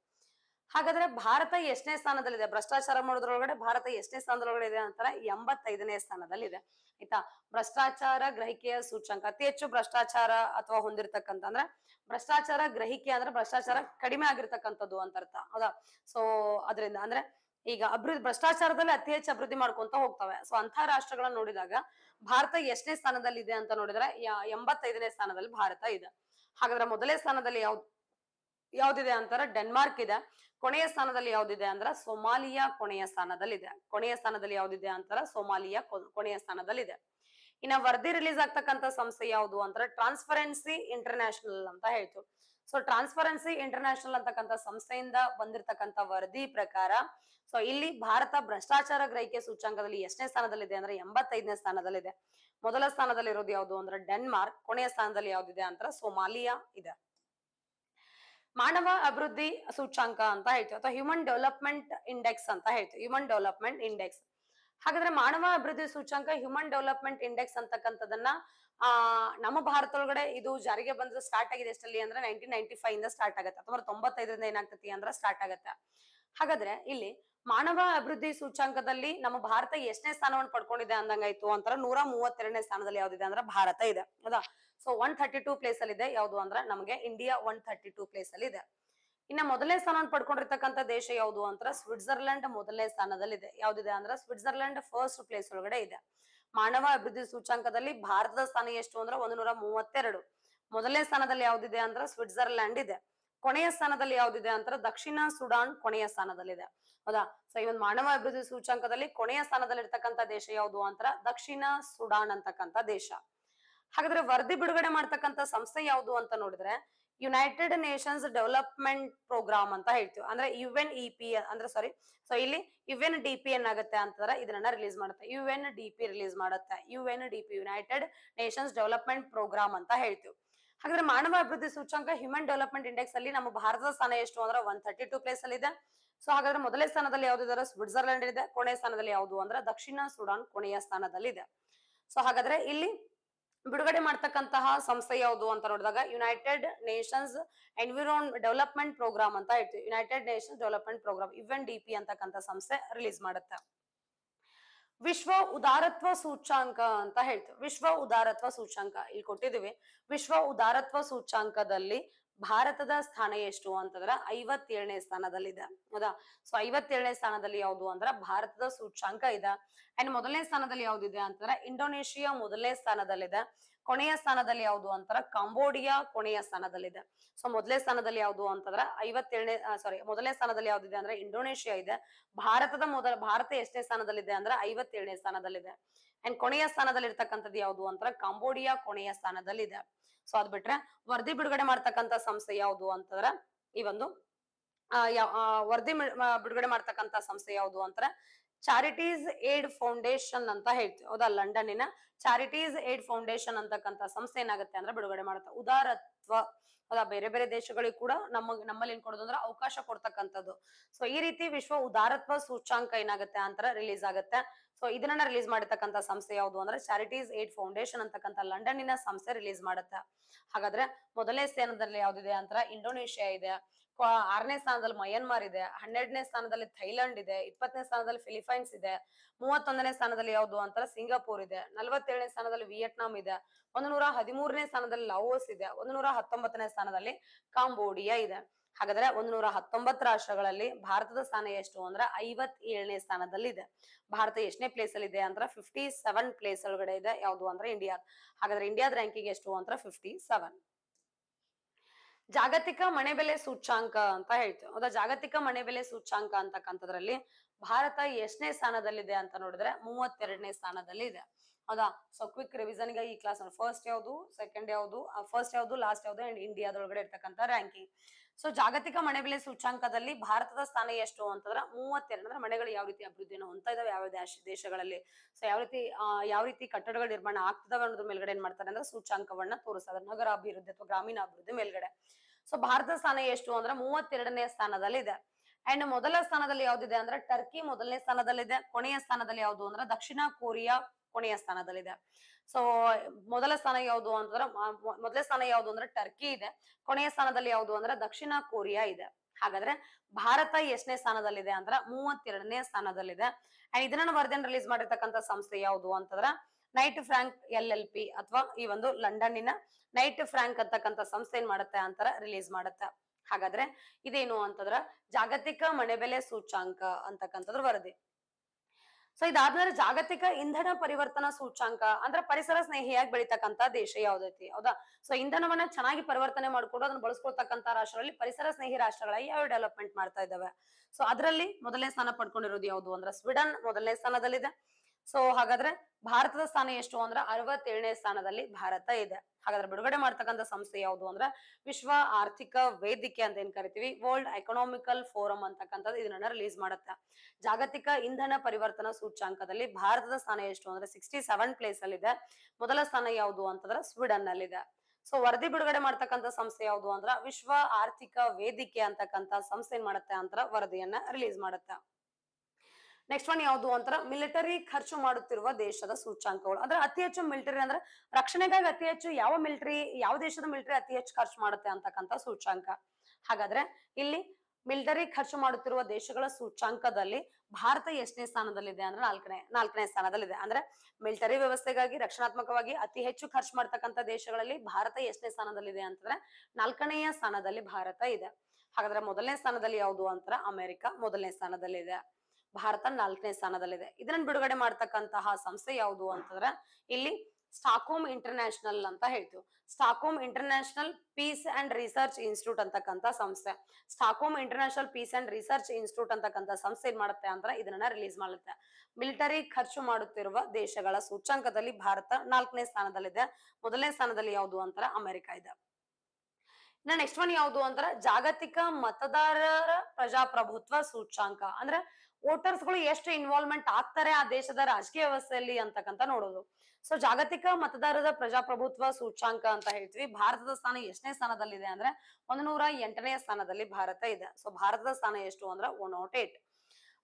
ಹಾಗಾದ್ರೆ ಭಾರತ ಎಷ್ಟನೇ ಸ್ಥಾನದಲ್ಲಿದೆ ಭ್ರಷ್ಟಾಚಾರ ಮಾಡೋದ್ರೊಳಗಡೆ ಭಾರತ ಎಷ್ಟನೇ ಸ್ಥಾನದೊಳಗಡೆ ಇದೆ ಅಂತಾರೆ ಎಂಬತ್ತೈದನೇ ಸ್ಥಾನದಲ್ಲಿದೆ ಆಯ್ತಾ ಭ್ರಷ್ಟಾಚಾರ ಗ್ರಹಿಕೆಯ ಸೂಚ್ಯಂಕ ಅತಿ ಹೆಚ್ಚು ಭ್ರಷ್ಟಾಚಾರ ಅಥವಾ ಹೊಂದಿರತಕ್ಕಂತ ಅಂದ್ರೆ ಭ್ರಷ್ಟಾಚಾರ ಗ್ರಹಿಕೆ ಅಂದ್ರೆ ಭ್ರಷ್ಟಾಚಾರ ಕಡಿಮೆ ಆಗಿರ್ತಕ್ಕಂಥದ್ದು ಅಂತ ಅರ್ಥ ಹೌದಾ ಸೊ ಅದರಿಂದ ಅಂದ್ರೆ ಈಗ ಅಭಿವೃದ್ಧಿ ಭ್ರಷ್ಟಾಚಾರದಲ್ಲಿ ಅತಿ ಹೆಚ್ಚು ಅಭಿವೃದ್ಧಿ ಮಾಡ್ಕೊಂತ ಹೋಗ್ತವೆ ಸೊ ಅಂತ ರಾಷ್ಟ್ರಗಳನ್ನ ನೋಡಿದಾಗ ಭಾರತ ಎಷ್ಟನೇ ಸ್ಥಾನದಲ್ಲಿ ಇದೆ ಅಂತ ನೋಡಿದ್ರೆ ಎಂಬತ್ತೈದನೇ ಸ್ಥಾನದಲ್ಲಿ ಭಾರತ ಇದೆ ಹಾಗಾದ್ರೆ ಮೊದಲನೇ ಸ್ಥಾನದಲ್ಲಿ ಯಾವ್ದು ಯಾವ್ದಿದೆ ಅಂತಾರ ಡೆನ್ಮಾರ್ಕ್ ಇದೆ ಕೊನೆಯ ಸ್ಥಾನದಲ್ಲಿ ಯಾವ್ದಿದೆ ಅಂದ್ರ ಸೋಮಾಲಿಯಾ ಕೊನೆಯ ಸ್ಥಾನದಲ್ಲಿದೆ ಕೊನೆಯ ಸ್ಥಾನದಲ್ಲಿ ಯಾವ್ದಿದೆ ಅಂತಾರ ಸೋಮಾಲಿಯಾ ಕೊನೆಯ ಸ್ಥಾನದಲ್ಲಿದೆ ಇನ್ನ ವರದಿ ರಿಲೀಸ್ ಆಗ್ತಕ್ಕಂತ ಸಂಸ್ಥೆ ಯಾವುದು ಅಂದ್ರೆ ಟ್ರಾನ್ಸ್ಪರೆನ್ಸಿ ಇಂಟರ್ನ್ಯಾಷನಲ್ ಅಂತ ಹೇಳ್ತು ಸೊ ಟ್ರಾನ್ಸ್ಪರೆನ್ಸಿ ಇಂಟರ್ನ್ಯಾಷನಲ್ ಅಂತಕ್ಕಂಥ ಸಂಸ್ಥೆಯಿಂದ ಬಂದಿರತಕ್ಕಂತ ವರದಿ ಪ್ರಕಾರ ಸೊ ಇಲ್ಲಿ ಭಾರತ ಭ್ರಷ್ಟಾಚಾರ ಗ್ರಹಿಕೆ ಸೂಚ್ಯಾಂಕದಲ್ಲಿ ಎಷ್ಟನೇ ಸ್ಥಾನದಲ್ಲಿದೆ ಅಂದ್ರೆ ಎಂಬತ್ತೈದನೇ ಸ್ಥಾನದಲ್ಲಿದೆ ಮೊದಲ ಸ್ಥಾನದಲ್ಲಿ ಇರೋದು ಯಾವುದು ಅಂದ್ರೆ ಡೆನ್ಮಾರ್ಕ್ ಕೊನೆಯ ಸ್ಥಾನದಲ್ಲಿ ಯಾವ್ದಿದೆ ಅಂತ ಸೋಮಾಲಿಯಾ ಇದೆ ಮಾನವ ಅಭಿವೃದ್ಧಿ ಸೂಚ್ಯಾಂಕ ಅಂತ ಹೇಳ್ತೀವಿ ಅಥವಾ ಹ್ಯೂಮನ್ ಡೆವಲಪ್ಮೆಂಟ್ ಇಂಡೆಕ್ಸ್ ಅಂತ ಹೇಳ್ತೀವಿ ಹ್ಯೂಮನ್ ಡೆವಲಪ್ಮೆಂಟ್ ಇಂಡೆಕ್ಸ್ ಹಾಗಾದ್ರೆ ಮಾನವ ಅಭಿವೃದ್ಧಿ ಸೂಚ್ಯಾಂಕ ಹ್ಯೂಮನ್ ಡೆವಲಪ್ಮೆಂಟ್ ಇಂಡೆಕ್ಸ್ ಅಂತಕ್ಕಂಥದನ್ನ ಆ ನಮ್ಮ ಭಾರತ ಒಳಗಡೆ ಇದು ಜಾರಿಗೆ ಬಂದ್ರೆ ಸ್ಟಾರ್ಟ್ ಆಗಿದೆ ಎಷ್ಟಲ್ಲಿ ಅಂದ್ರೆ ನೈನ್ಟೀನ್ ನೈನ್ಟಿ ಫೈವ್ ಇಂದ ಸ್ಟಾರ್ಟ್ ಆಗುತ್ತೆ ಅಥವಾ ತೊಂಬತ್ತೈದರಿಂದ ಏನಾಗ್ತತಿ ಅಂದ್ರೆ ಸ್ಟಾರ್ಟ್ ಆಗುತ್ತೆ ಹಾಗಾದ್ರೆ ಇಲ್ಲಿ ಮಾನವ ಅಭಿವೃದ್ಧಿ ಸೂಚ್ಯಾಂಕದಲ್ಲಿ ನಮ್ಮ ಭಾರತ ಎಷ್ಟನೇ ಸ್ಥಾನವನ್ನು ಪಡ್ಕೊಂಡಿದೆ ಅಂದಂಗಾಯ್ತು ಅಂತರ ನೂರ ಮೂವತ್ತೆರಡನೇ ಸ್ಥಾನದಲ್ಲಿ ಯಾವ್ದಿದೆ ಅಂದ್ರೆ ಭಾರತ ಇದೆ ಹೌದಾ so one thirty two place ಅಲ್ಲಿ ಇದೆ ಯಾವ್ದು ಅಂದ್ರೆ ನಮಗೆ India one thirty two place ಅಲ್ಲಿ ಇದೆ ಇನ್ನ ಮೊದಲನೇ ಸ್ಥಾನವನ್ನು ಪಡ್ಕೊಂಡಿರ್ತಕ್ಕಂಥ ದೇಶ ಯಾವುದು ಅಂತ ಸ್ವಿಟ್ಜರ್ಲೆಂಡ್ ಮೊದಲನೇ ಸ್ಥಾನದಲ್ಲಿದೆ ಯಾವ್ದಿದೆ ಅಂದ್ರೆ ಸ್ವಿಟ್ಜರ್ಲೆಂಡ್ ಫಸ್ಟ್ ಪ್ಲೇಸ್ ಒಳಗಡೆ ಇದೆ ಮಾನವ ಅಭಿವೃದ್ಧಿ ಸೂಚ್ಯಾಂಕದಲ್ಲಿ ಭಾರತದ ಸ್ಥಾನ ಎಷ್ಟು ಅಂದ್ರೆ ಒಂದು ಮೂವತ್ತೆರಡು ಮೊದಲನೇ ಸ್ಥಾನದಲ್ಲಿ ಯಾವ್ದಿದೆ ಅಂದ್ರೆ ಸ್ವಿಟ್ಜರ್ಲೆಂಡ್ ಇದೆ ಕೊನೆಯ ಸ್ಥಾನದಲ್ಲಿ ಯಾವ್ದಿದೆ ಅಂತಾರೆ ದಕ್ಷಿಣ ಸುಡಾನ್ ಕೊನೆಯ ಸ್ಥಾನದಲ್ಲಿದೆ ಹೌದಾ ಸೊ ಈ ಒಂದು ಮಾನವ ಅಭಿವೃದ್ಧಿ ಸೂಚ್ಯಂಕದಲ್ಲಿ ಕೊನೆಯ ಸ್ಥಾನದಲ್ಲಿ ಇರ್ತಕ್ಕಂಥ ದೇಶ ಯಾವುದು ಅಂತರ ದಕ್ಷಿಣ ಸುಡಾನ್ ಅಂತಕ್ಕಂಥ ದೇಶ ಹಾಗಾದ್ರೆ ವರದಿ ಬಿಡುಗಡೆ ಮಾಡ್ತಕ್ಕಂತ ಸಂಸ್ಥೆ ಯಾವುದು ಅಂತ ನೋಡಿದ್ರೆ ಯುನೈಟೆಡ್ ನೇಷನ್ಸ್ ಡೆವಲಪ್ಮೆಂಟ್ ಪ್ರೋಗ್ರಾಮ್ ಅಂತ ಹೇಳ್ತೀವಿ ಅಂದ್ರೆ ಯು ಎನ್ ಇ ಪಿ ಅಂದ್ರೆ ಸಾರಿ ಸೊ ಇಲ್ಲಿ ಯು ಎನ್ ಡಿ ಪಿ ಏನ್ ಆಗುತ್ತೆ ಅಂತಂದ್ರೆ ಇದನ್ನ ರಿಲೀಸ್ ಮಾಡುತ್ತೆ U N D P release ಮಾಡುತ್ತೆ U N D P United Nations Development program ಅಂತ ಹೇಳ್ತೀವಿ ಹಾಗಾದ್ರೆ ಮಾನವ ಅಭಿವೃದ್ಧಿ ಸೂಚಾಂಕ ಹ್ಯೂಮನ್ ಡೆವಲಪ್ಮೆಂಟ್ ಇಂಡೆಕ್ಸ್ ಅಲ್ಲಿ ನಮ್ಮ ಭಾರತದ ಸ್ಥಾನ ಎಷ್ಟು ಅಂದ್ರೆ ಒನ್ ತರ್ಟಿ ಟೂ ಪ್ಲೇಸ್ ಅಲ್ಲಿ ಇದೆ ಸೊ ಹಾಗಾದ್ರೆ ಮೊದಲೇ ಸ್ಥಾನದಲ್ಲಿ ಯಾವ್ದಿದ್ದಾರೆ ಸ್ವಿಟ್ಜರ್ಲೆಂಡ್ ಇದೆ ಕೊನೆಯ ಸ್ಥಾನದಲ್ಲಿ ಯಾವುದು ಅಂದ್ರೆ ದಕ್ಷಿಣ ಸುಡಾನ್ ಕೊನೆಯ ಸ್ಥಾನದಲ್ಲಿ ಇದೆ ಸೊ ಹಾಗಾದ್ರೆ ಇಲ್ಲಿ ಬಿಡುಗಡೆ ಮಾಡ್ತಕ್ಕಂತಹ ಸಂಸ್ಥೆ ಯಾವುದು ಅಂತ ನೋಡಿದಾಗ United Nations environ development program ಅಂತ ಇತ್ತು United Nations Development Programme even D P ಅಂತಕ್ಕಂಥ ಸಂಸ್ಥೆ ರಿಲೀಸ್ ಮಾಡುತ್ತೆ ವಿಶ್ವ ಉದಾರತ್ವ ಸೂಚ್ಯಾಂಕ ಅಂತ ಹೇಳ್ತೀವಿ ವಿಶ್ವ ಉದಾರತ್ವ ಸೂಚ್ಯಾಂಕ ಇಲ್ಲಿ ಕೊಟ್ಟಿದೀವಿ ವಿಶ್ವ ಉದಾರತ್ವ ಸೂಚ್ಯಾಂಕದಲ್ಲಿ ಭಾರತದ ಸ್ಥಾನ ಎಷ್ಟು ಅಂತಂದ್ರ ಐವತ್ತೇಳನೇ ಸ್ಥಾನದಲ್ಲಿದೆ ಹೌದಾ ಸೊ ಐವತ್ತೇಳನೇ ಸ್ಥಾನದಲ್ಲಿ ಯಾವುದು ಅಂದ್ರ ಭಾರತದ ಸೂಚ್ಯಾಂಕ ಇದೆ ಅಂಡ್ ಮೊದಲನೇ ಸ್ಥಾನದಲ್ಲಿ ಯಾವ್ದಿದೆ ಅಂತಂದ್ರೆ ಇಂಡೋನೇಷಿಯಾ ಮೊದಲನೇ ಸ್ಥಾನದಲ್ಲಿದೆ ಕೊನೆಯ ಸ್ಥಾನದಲ್ಲಿ ಯಾವುದು ಅಂತಾರ ಕಾಂಬೋಡಿಯಾ ಕೊನೆಯ ಸ್ಥಾನದಲ್ಲಿದೆ ಸೊ ಮೊದಲೇ ಸ್ಥಾನದಲ್ಲಿ ಯಾವುದು ಅಂತಂದ್ರ ಐವತ್ತೇಳನೇ ಸಾರಿ ಮೊದಲನೇ ಸ್ಥಾನದಲ್ಲಿ ಇದೆ ಅಂದ್ರೆ ಇಂಡೋನೇಷಿಯಾ ಇದೆ ಭಾರತದ ಮೊದಲ ಭಾರತ ಎಷ್ಟೇ ಸ್ಥಾನದಲ್ಲಿದೆ ಅಂದ್ರೆ ಐವತ್ತೇಳನೇ ಸ್ಥಾನದಲ್ಲಿದೆ ಅಂಡ್ ಕೊನೆಯ ಸ್ಥಾನದಲ್ಲಿ ಇರ್ತಕ್ಕಂಥದ್ದು ಯಾವುದು ಅಂತ ಕಾಂಬೋಡಿಯಾ ಕೊನೆಯ ಸ್ಥಾನದಲ್ಲಿದೆ ಸೊ ಅದ್ ಬಿಟ್ರೆ ವರದಿ ಬಿಡುಗಡೆ ಮಾಡ್ತಕ್ಕಂಥ ಸಂಸ್ಥೆ ಯಾವುದು ಅಂತಂದ್ರ ಈ ಒಂದು ವರದಿ ಬಿಡುಗಡೆ ಮಾಡ್ತಕ್ಕಂಥ ಸಂಸ್ಥೆ ಯಾವುದು ಅಂತಾರೆ ಚಾರಿಟೀಸ್ ಏಡ್ ಫೌಂಡೇಶನ್ ಅಂತ ಹೇಳ್ತೀವಿ ಹೌದಾ ಲಂಡನ್ನಿನ ಚಾರಿಟೀಸ್ ಏಡ್ ಫೌಂಡೇಶನ್ ಅಂತಕ್ಕಂಥ ಸಂಸ್ಥೆ ಏನಾಗುತ್ತೆ ಅಂದ್ರೆ ಬಿಡುಗಡೆ ಮಾಡುತ್ತೆ ಉದಾರತ್ವ ಅದ ಬೇರೆ ಬೇರೆ ದೇಶಗಳಿಗೆ ಕೂಡ ನಮ್ಮ ನಮ್ಮಲ್ಲಿ ಏನ್ ಕೊಡೋದು ಅಂದ್ರೆ ಅವಕಾಶ ಕೊಡ್ತಕ್ಕಂಥದ್ದು ಸೊ ಈ ರೀತಿ ವಿಶ್ವ ಉದಾರತ್ವ ಸೂಚ್ಯಾಂಕ ಏನಾಗುತ್ತೆ ಅಂತರ ರಿಲೀಸ್ ಆಗುತ್ತೆ ಸೊ ಇದನ್ನ ರಿಲೀಸ್ ಮಾಡಿರ್ತಕ್ಕಂಥ ಸಂಸ್ಥೆ ಯಾವುದು ಅಂದ್ರೆ ಚಾರಿಟೀಸ್ ಏಡ್ ಫೌಂಡೇಶನ್ ಅಂತಕ್ಕಂಥ ಲಂಡನ್ನಿನ ಸಂಸ್ಥೆ ರಿಲೀಸ್ ಮಾಡುತ್ತೆ ಹಾಗಾದ್ರೆ ಮೊದಲನೇ ಸ್ಥಾನದಲ್ಲಿ ಯಾವ್ದಿದೆ ಅಂತ ಇಂಡೋನೇಷಿಯಾ ಇದೆ ಆರನೇ ಸ್ಥಾನದಲ್ಲಿ ಮಯನ್ಮಾರ್ ಇದೆ ಹನ್ನೆರಡನೇ ಸ್ಥಾನದಲ್ಲಿ ಥೈಲ್ಯಾಂಡ್ ಇದೆ ಇಪ್ಪತ್ತನೇ ಸ್ಥಾನದಲ್ಲಿ ಫಿಲಿಪೈನ್ಸ್ ಇದೆ ಮೂವತ್ತೊಂದನೇ ಸ್ಥಾನದಲ್ಲಿ ಯಾವ್ದು ಅಂತ ಸಿಂಗಾಪುರ್ ಇದೆ ನಲವತ್ತೇಳನೇ ಸ್ಥಾನದಲ್ಲಿ ವಿಯೆಟ್ನಾಂ ಇದೆ ಒಂದು ನೂರ ಹದಿಮೂರನೇ ಸ್ಥಾನದಲ್ಲಿ ಲಾವೋಸ್ ಇದೆ ಒಂದು ನೂರ ಹತ್ತೊಂಬತ್ತನೇ ಸ್ಥಾನದಲ್ಲಿ ಕಾಂಬೋಡಿಯಾ ಇದೆ ಹಾಗಾದ್ರೆ ಒಂದು ನೂರ ಹತ್ತೊಂಬತ್ತು ರಾಷ್ಟ್ರಗಳಲ್ಲಿ ಭಾರತದ ಸ್ಥಾನ ಎಷ್ಟು ಅಂದ್ರೆ ಐವತ್ ಏಳನೇ ಸ್ಥಾನದಲ್ಲಿ ಇದೆ ಭಾರತ ಎಷ್ಟನೇ ಪ್ಲೇಸ್ ಅಲ್ಲಿ ಇದೆ ಅಂದ್ರೆ ಫಿಫ್ಟಿ ಸೆವೆನ್ ಪ್ಲೇಸ್ ಒಳಗಡೆ ಇದೆ ಯಾವುದು ಅಂದ್ರೆ ಇಂಡಿಯಾ ಹಾಗಾದ್ರೆ ಇಂಡಿಯಾದ ರ್ಯಾಂಕಿಂಗ್ ಎಷ್ಟು ಅಂದ್ರೆ ಫಿಫ್ಟಿ ಸೆವೆನ್ ಜಾಗತಿಕ ಮನೆ ಬೆಲೆ ಸೂಚ್ಯಾಂಕ ಅಂತ ಹೇಳ್ತೀವಿ ಹೌದಾ ಜಾಗತಿಕ ಮನೆ ಬೆಲೆ ಸೂಚ್ಯಾಂಕ ಅಂತಕ್ಕಂಥದ್ರಲ್ಲಿ ಭಾರತ ಎಷ್ಟನೇ ಸ್ಥಾನದಲ್ಲಿದೆ ಅಂತ ನೋಡಿದ್ರೆ ಮೂವತ್ತೆರಡನೇ ಸ್ಥಾನದಲ್ಲಿ ಇದೆ ಹೌದಾ ಸೊ ಕ್ವಿಕ್ ರಿವಿಸನ್ ಗೆ ಈ ಕ್ಲಾಸ್ ಫಸ್ಟ್ ಯಾವುದು ಸೆಕೆಂಡ್ ಯಾವ್ದು ಫಸ್ಟ್ ಯಾವುದು ಲಾಸ್ಟ್ ಯಾವ್ದು ಅಂಡ್ ಇಂಡಿಯಾದೊಳಗಡೆ ಇರ್ತಕ್ಕಂಥ ರ್ಯಾಂಕಿಂಗ್ ಸೊ ಜಾಗತಿಕ ಮನೆ ಬೆಲೆ ಸೂಚ್ಯಾಂಕದಲ್ಲಿ ಭಾರತದ ಸ್ಥಾನ ಎಷ್ಟು ಅಂತಂದ್ರೆ ಮೂವತ್ತೆರಡು ಅಂದ್ರೆ ಮನೆಗಳು ಯಾವ ರೀತಿ ಅಭಿವೃದ್ಧಿಯನ್ನು ಹೊಂತಾ ಇದಾವೆ ಯಾವ ದೇಶಗಳಲ್ಲಿ ಸೊ ಯಾವ ರೀತಿ ಯಾವ ರೀತಿ ಕಟ್ಟಡಗಳು ನಿರ್ಮಾಣ ಆಗ್ತದವೆ ಅನ್ನೋದ್ರ ಮೇಲ್ಗಡೆ ಏನ್ ಮಾಡ್ತಾರೆ ಅಂದ್ರೆ ಸೂಚ್ಯಾಂಕವನ್ನ ತೋರಿಸ್ತಾರೆ ನಗರ ಅಭಿವೃದ್ಧಿ ಅಥವಾ ಗ್ರಾಮೀಣ ಅಭಿವೃದ್ಧಿ ಮೇಲ್ಗಡೆ ಸೊ ಭಾರತದ ಸ್ಥಾನ ಎಷ್ಟು ಅಂದ್ರೆ ಮೂವತ್ತೆರಡನೇ ಸ್ಥಾನದಲ್ಲಿ ಇದೆ ಅಂಡ್ ಮೊದಲ ಸ್ಥಾನದಲ್ಲಿ ಯಾವ್ದಿದೆ ಅಂದ್ರೆ ಟರ್ಕಿ ಮೊದಲನೇ ಸ್ಥಾನದಲ್ಲಿದೆ ಕೊನೆಯ ಸ್ಥಾನದಲ್ಲಿ ಯಾವುದು ಅಂದ್ರೆ ದಕ್ಷಿಣ ಕೊರಿಯಾ ಕೊನೆಯ ಸ್ಥಾನದಲ್ಲಿದೆ ಸೊ ಮೊದಲ ಸ್ಥಾನ ಯಾವುದು ಅಂತಂದ್ರೆ ಮೊದಲ ಸ್ಥಾನ ಯಾವುದು ಅಂದ್ರೆ ಟರ್ಕಿ ಇದೆ ಕೊನೆಯ ಸ್ಥಾನದಲ್ಲಿ ಯಾವುದು ಅಂದ್ರೆ ದಕ್ಷಿಣ ಕೊರಿಯಾ ಇದೆ ಹಾಗಾದ್ರೆ ಭಾರತ ಎಷ್ಟನೇ ಸ್ಥಾನದಲ್ಲಿದೆ ಅಂದ್ರೆ ಮೂವತ್ತೆರಡನೇ ಸ್ಥಾನದಲ್ಲಿದೆ ಅಂಡ್ ಇದನ್ನ ವರದಿಯನ್ನು ರಿಲೀಸ್ ಮಾಡಿರ್ತಕ್ಕಂಥ ಸಂಸ್ಥೆ ಯಾವುದು ಅಂತಂದ್ರೆ Knight Frank L L P ಅಥವಾ ಈ ಒಂದು ಲಂಡನ್ನಿನ ನೈಟ್ ಫ್ರಾಂಕ್ ಅಂತಕ್ಕಂಥ ಸಂಸ್ಥೆ ಏನ್ ಮಾಡುತ್ತೆ ಅಂತರ ರಿಲೀಸ್ ಮಾಡುತ್ತೆ ಹಾಗಾದ್ರೆ ಇದೇನು ಅಂತಂದ್ರ ಜಾಗತಿಕ ಮನೆ ಬೆಲೆ ಸೂಚ್ಯಾಂಕ ಅಂತಕ್ಕಂಥದ್ರ ವರದಿ ಸೊ ಇದಾದ್ಮೇಲೆ ಜಾಗತಿಕ ಇಂಧನ ಪರಿವರ್ತನಾ ಸೂಚ್ಯಾಂಕ ಅಂದ್ರೆ ಪರಿಸರ ಸ್ನೇಹಿಯಾಗಿ ಬೆಳಿತಕ್ಕಂತ ದೇಶ ಯಾವ್ದೈತಿ ಹೌದಾ ಸೊ ಇಂಧನವನ್ನ ಚೆನ್ನಾಗಿ ಪರಿವರ್ತನೆ ಮಾಡ್ಕೊಂಡು ಅದನ್ನ ಬಳಸ್ಕೊಳ್ತಕ್ಕಂತ ರಾಷ್ಟ್ರಗಳಲ್ಲಿ ಪರಿಸರ ಸ್ನೇಹಿ ರಾಷ್ಟ್ರಗಳಾಗಿ ಯಾವ ಡೆವಲಪ್ಮೆಂಟ್ ಮಾಡ್ತಾ ಇದಾವೆ ಸೊ ಅದರಲ್ಲಿ ಮೊದಲನೇ ಸ್ಥಾನ ಪಡ್ಕೊಂಡಿರೋದು ಯಾವುದು ಅಂದ್ರೆ ಸ್ವೀಡನ್ ಮೊದಲನೇ ಸ್ಥಾನದಲ್ಲಿದೆ ಸೊ ಹಾಗಾದ್ರೆ ಭಾರತದ ಸ್ಥಾನ ಎಷ್ಟು ಅಂದ್ರೆ ಅರವತ್ತೇಳನೇ ಸ್ಥಾನದಲ್ಲಿ ಭಾರತ ಇದೆ ಹಾಗಾದ್ರೆ ಬಿಡುಗಡೆ ಮಾಡ್ತಕ್ಕಂಥ ಸಂಸ್ಥೆ ಯಾವುದು ಅಂದ್ರೆ ವಿಶ್ವ ಆರ್ಥಿಕ ವೇದಿಕೆ ಅಂತ ಏನ್ ಕರಿತೀವಿ ವರ್ಲ್ಡ್ ಎಕನಾಮಿಕಲ್ ಫೋರಂ ಅಂತಕ್ಕಂಥದ್ದು ಇದನ್ನ ರಿಲೀಸ್ ಮಾಡುತ್ತೆ ಜಾಗತಿಕ ಇಂಧನ ಪರಿವರ್ತನಾ ಸೂಚ್ಯಾಂಕದಲ್ಲಿ ಭಾರತದ ಸ್ಥಾನ ಎಷ್ಟು ಅಂದ್ರೆ ಸಿಕ್ಸ್ಟಿ ಸೆವೆನ್ ಪ್ಲೇಸ್ ಅಲ್ಲಿ ಇದೆ ಮೊದಲ ಸ್ಥಾನ ಯಾವುದು ಅಂತಂದ್ರೆ ಸ್ವೀಡನ್ ಇದೆ ಸೊ ವರದಿ ಬಿಡುಗಡೆ ಮಾಡ್ತಕ್ಕಂಥ ಸಂಸ್ಥೆ ಯಾವುದು ಅಂದ್ರ ವಿಶ್ವ ಆರ್ಥಿಕ ವೇದಿಕೆ ಅಂತಕ್ಕಂಥ ಸಂಸ್ಥೆ ಏನ್ ಮಾಡುತ್ತೆ ಅಂತ ವರದಿಯನ್ನ ರಿಲೀಸ್ ಮಾಡುತ್ತೆ ನೆಕ್ಸ್ಟ್ ಒನ್ ಯಾವುದು ಅಂತಾರ ಮಿಲಿಟರಿ ಖರ್ಚು ಮಾಡುತ್ತಿರುವ ದೇಶದ ಸೂಚಾಂಕಗಳು ಅಂದ್ರೆ ಅತಿ ಹೆಚ್ಚು ಮಿಲಿಟರಿ ಅಂದ್ರೆ ರಕ್ಷಣೆಗಾಗಿ ಅತಿ ಹೆಚ್ಚು ಯಾವ ಮಿಲಿಟರಿ ಯಾವ ದೇಶದ ಮಿಲಿಟರಿ ಅತಿ ಹೆಚ್ಚು ಖರ್ಚು ಮಾಡುತ್ತೆ ಅಂತಕ್ಕಂಥ ಸೂಚ್ಯಾಂಕ ಹಾಗಾದ್ರೆ ಇಲ್ಲಿ ಮಿಲಿಟರಿ ಖರ್ಚು ಮಾಡುತ್ತಿರುವ ದೇಶಗಳ ಸೂಚ್ಯಾಂಕದಲ್ಲಿ ಭಾರತ ಎಷ್ಟನೇ ಸ್ಥಾನದಲ್ಲಿದೆ ಅಂದ್ರೆ ನಾಲ್ಕನೇ ನಾಲ್ಕನೇ ಸ್ಥಾನದಲ್ಲಿದೆ ಅಂದ್ರೆ ಮಿಲಿಟರಿ ವ್ಯವಸ್ಥೆಗಾಗಿ ರಕ್ಷಣಾತ್ಮಕವಾಗಿ ಅತಿ ಹೆಚ್ಚು ಖರ್ಚು ಮಾಡ್ತಕ್ಕಂಥ ದೇಶಗಳಲ್ಲಿ ಭಾರತ ಎಷ್ಟನೇ ಸ್ಥಾನದಲ್ಲಿದೆ ಅಂತಂದ್ರೆ ನಾಲ್ಕನೆಯ ಸ್ಥಾನದಲ್ಲಿ ಭಾರತ ಇದೆ ಹಾಗಾದ್ರೆ ಮೊದಲನೇ ಸ್ಥಾನದಲ್ಲಿ ಯಾವುದು ಅಂತರ ಅಮೆರಿಕ ಮೊದಲನೇ ಸ್ಥಾನದಲ್ಲಿದೆ ಭಾರತ ನಾಲ್ಕನೇ ಸ್ಥಾನದಲ್ಲಿದೆ ಇದನ್ನ ಬಿಡುಗಡೆ ಮಾಡ್ತಕ್ಕಂತಹ ಸಂಸ್ಥೆ ಯಾವುದು ಅಂತಂದ್ರೆ ಇಲ್ಲಿ ಸ್ಟಾಕ್ಹೋಮ್ ಇಂಟರ್ನ್ಯಾಷನಲ್ ಅಂತ ಹೇಳ್ತೀವಿ Stockholm International Peace and Research Institute ಅಂತಕ್ಕಂಥ ಸಂಸ್ಥೆ Stockholm International Peace and Research Institute ಅಂತಕ್ಕಂಥ ಸಂಸ್ಥೆ ಏನ್ ಮಾಡುತ್ತೆ ಅಂದ್ರೆ ಇದನ್ನ ರಿಲೀಸ್ ಮಾಡುತ್ತೆ ಮಿಲಿಟರಿ ಖರ್ಚು ಮಾಡುತ್ತಿರುವ ದೇಶಗಳ ಸೂಚ್ಯಾಂಕದಲ್ಲಿ ಭಾರತ ನಾಲ್ಕನೇ ಸ್ಥಾನದಲ್ಲಿದೆ ಮೊದಲನೇ ಸ್ಥಾನದಲ್ಲಿ ಯಾವುದು ಅಂತಾರೆ ಅಮೆರಿಕ ಇದೆ ಇನ್ನ ನೆಕ್ಸ್ಟ್ ಒನ್ ಯಾವುದು ಅಂದ್ರೆ ಜಾಗತಿಕ ಮತದಾರರ ಪ್ರಜಾಪ್ರಭುತ್ವ ಸೂಚ್ಯಾಂಕ ಅಂದ್ರೆ ವೋಟರ್ಸ್ ಗಳು ಎಷ್ಟು ಇನ್ವಾಲ್ವ್ಮೆಂಟ್ ಆಗ್ತಾರೆ ಆ ದೇಶದ ರಾಜಕೀಯ ವ್ಯವಸ್ಥೆಯಲ್ಲಿ ಅಂತಕ್ಕಂತ ನೋಡೋದು ಸೊ ಜಾಗತಿಕ ಮತದಾರರ ಪ್ರಜಾಪ್ರಭುತ್ವ ಸೂಚ್ಯಾಂಕ ಅಂತ ಹೇಳ್ತೀವಿ ಭಾರತದ ಸ್ಥಾನ ಎಷ್ಟನೇ ಸ್ಥಾನದಲ್ಲಿದೆ ಅಂದ್ರೆ ಒಂದ್ನೂರ ಎಂಟನೇ ಸ್ಥಾನದಲ್ಲಿ ಭಾರತ ಇದೆ ಸೊ ಭಾರತದ ಸ್ಥಾನ ಎಷ್ಟು ಅಂದ್ರೆ ಒನ್ ನಾಟ್ ಏಟ್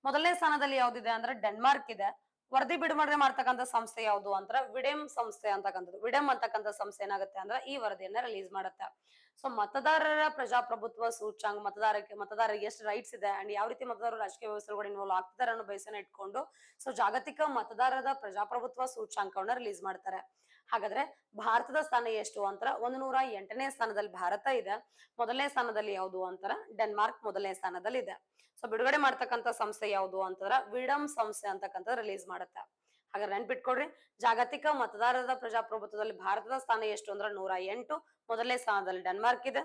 ಮೊದಲನೇ ಸ್ಥಾನದಲ್ಲಿ ಯಾವ್ದಿದೆ ಅಂದ್ರೆ ಡೆನ್ಮಾರ್ಕ್ ಇದೆ ವರದಿ ಬಿಡುಗಡೆ ಮಾಡ್ತಕ್ಕಂಥ ಸಂಸ್ಥೆ ಯಾವುದು ಅಂದ್ರೆ ವಿಡೆಮ್ ಸಂಸ್ಥೆ ಅಂತಕ್ಕಂಥದ್ದು ವಿಡೆಮ್ ಅಂತಕ್ಕಂಥ ಸಂಸ್ಥೆ ಏನಾಗುತ್ತೆ ಅಂದ್ರೆ ಈ ವರದಿಯನ್ನ ರಿಲೀಸ್ ಮಾಡುತ್ತೆ ಸೊ ಮತದಾರರ ಪ್ರಜಾಪ್ರಭುತ್ವ ಸೂಚ್ಯಾಂಗ ಮತದಾರಕ್ಕೆ ಮತದಾರರಿಗೆ ಎಷ್ಟು ರೈಟ್ಸ್ ಇದೆ ಅಂಡ್ ಯಾವ ರೀತಿ ಮತದಾರರು ರಾಜಕೀಯ ವ್ಯವಸ್ಥೆಗಳು ಇನ್ವಾಲ್ವ್ ಆಗ್ತಿದ್ದಾರೆ ಅನ್ನೋ ಬೇಸನ ಇಟ್ಕೊಂಡು ಸೊ ಜಾಗತಿಕ ಮತದಾರರ ಪ್ರಜಾಪ್ರಭುತ್ವ ಸೂಚ್ಯಾಂಕವನ್ನ ರಿಲೀಸ್ ಮಾಡ್ತಾರೆ ಹಾಗಾದ್ರೆ ಭಾರತದ ಸ್ಥಾನ ಎಷ್ಟು ಅಂತರ ಒಂದು ನೂರ ಎಂಟನೇ ಸ್ಥಾನದಲ್ಲಿ ಭಾರತ ಇದೆ ಮೊದಲನೇ ಸ್ಥಾನದಲ್ಲಿ ಯಾವುದು ಅಂತರ ಡೆನ್ಮಾರ್ಕ್ ಮೊದಲನೇ ಸ್ಥಾನದಲ್ಲಿ ಇದೆ ಬಿಡುಗಡೆ ಮಾಡ್ತಕ್ಕಂಥ ಸಂಸ್ಥೆ ಯಾವುದು ಅಂತಂದ್ರ ವಿಡಮ್ ಸಂಸ್ಥೆ ಅಂತಕ್ಕಂಥ ರಿಲೀಸ್ ಮಾಡುತ್ತೆ ಹಾಗಾದ್ರೆ ನೆನ್ಪಿಟ್ಕೊಡ್ರಿ ಜಾಗತಿಕ ಮತದಾರರ ಪ್ರಜಾಪ್ರಭುತ್ವದಲ್ಲಿ ಭಾರತದ ಸ್ಥಾನ ಎಷ್ಟು ಅಂದ್ರೆ ನೂರ ಎಂಟು ಮೊದಲನೇ ಸ್ಥಾನದಲ್ಲಿ ಡೆನ್ಮಾರ್ಕ್ ಇದೆ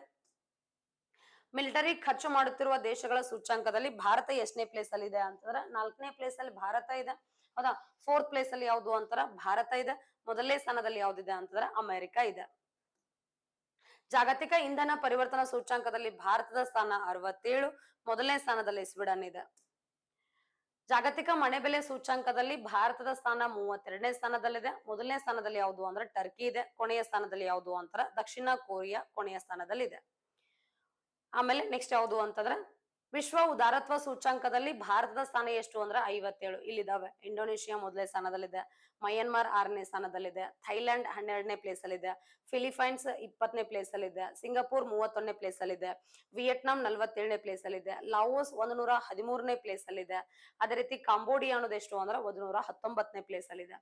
ಮಿಲಿಟರಿ ಖರ್ಚು ಮಾಡುತ್ತಿರುವ ದೇಶಗಳ ಸೂಚ್ಯಂಕದಲ್ಲಿ ಭಾರತ ಎಷ್ಟನೇ ಪ್ಲೇಸ್ ಅಲ್ಲಿ ಇದೆ ಅಂತಂದ್ರೆ ನಾಲ್ಕನೇ ಪ್ಲೇಸ್ ಅಲ್ಲಿ ಭಾರತ ಇದೆ ಹೌದಾ ಫೋರ್ತ್ ಪ್ಲೇಸ್ ಅಲ್ಲಿ ಯಾವ್ದು ಅಂತಾರ ಭಾರತ ಇದೆ ಮೊದಲನೇ ಸ್ಥಾನದಲ್ಲಿ ಯಾವ್ದಿದೆ ಅಂತಂದ್ರೆ ಅಮೆರಿಕ ಇದೆ ಜಾಗತಿಕ ಇಂಧನ ಪರಿವರ್ತನಾ ಸೂಚ್ಯಾಂಕದಲ್ಲಿ ಭಾರತದ ಸ್ಥಾನ ಅರವತ್ತೇಳು ಮೊದಲನೇ ಸ್ಥಾನದಲ್ಲಿ ಸ್ವೀಡನ್ ಇದೆ ಜಾಗತಿಕ ಮನೆ ಬೆಲೆ ಸೂಚ್ಯಾಂಕದಲ್ಲಿ ಭಾರತದ ಸ್ಥಾನ ಮೂವತ್ತೆರಡನೇ ಸ್ಥಾನದಲ್ಲಿದೆ ಮೊದಲನೇ ಸ್ಥಾನದಲ್ಲಿ ಯಾವುದು ಅಂದ್ರೆ ಟರ್ಕಿ ಇದೆ ಕೊನೆಯ ಸ್ಥಾನದಲ್ಲಿ ಯಾವುದು ಅಂತಾರೆ ದಕ್ಷಿಣ ಕೊರಿಯಾ ಕೊನೆಯ ಸ್ಥಾನದಲ್ಲಿ ಇದೆ ಆಮೇಲೆ ನೆಕ್ಸ್ಟ್ ಯಾವುದು ಅಂತಂದ್ರೆ ವಿಶ್ವ ಉದಾರತ್ವ ಸೂಚ್ಯಾಂಕದಲ್ಲಿ ಭಾರತದ ಸ್ಥಾನ ಎಷ್ಟು ಅಂದ್ರೆ ಐವತ್ತೇಳು ಇಲ್ಲಿದ್ದಾವೆ ಇಂಡೋನೇಷಿಯಾ ಮೊದಲನೇ ಸ್ಥಾನದಲ್ಲಿದೆ ಮಯನ್ಮಾರ್ ಆರನೇ ಸ್ಥಾನದಲ್ಲಿದೆ ಥೈಲ್ಯಾಂಡ್ ಹನ್ನೆರಡನೇ ಪ್ಲೇಸ್ ಅಲ್ಲಿದೆ ಫಿಲಿಪೈನ್ಸ್ ಇಪ್ಪತ್ತನೇ ಪ್ಲೇಸ್ ಅಲ್ಲಿದೆ ಸಿಂಗಾಪುರ್ ಮೂವತ್ತೊಂದನೇ ಪ್ಲೇಸ್ ಅಲ್ಲಿದೆ ವಿಯೆಟ್ನಾಂ ನಲ್ವತ್ತೇಳನೇ ಪ್ಲೇಸ್ ಅಲ್ಲಿದೆ ಲಾವೋಸ್ ಒಂದ್ನೂರ ಹದಿಮೂರನೇ ಪ್ಲೇಸ್ ಅಲ್ಲಿದೆ ಅದೇ ರೀತಿ ಕಾಂಬೋಡಿಯಾ ಅನ್ನೋದು ಎಷ್ಟು ಅಂದ್ರೆ ಒಂದು ನೂರ ಹತ್ತೊಂಬತ್ತನೇ ಪ್ಲೇಸ್ ಅಲ್ಲಿದೆ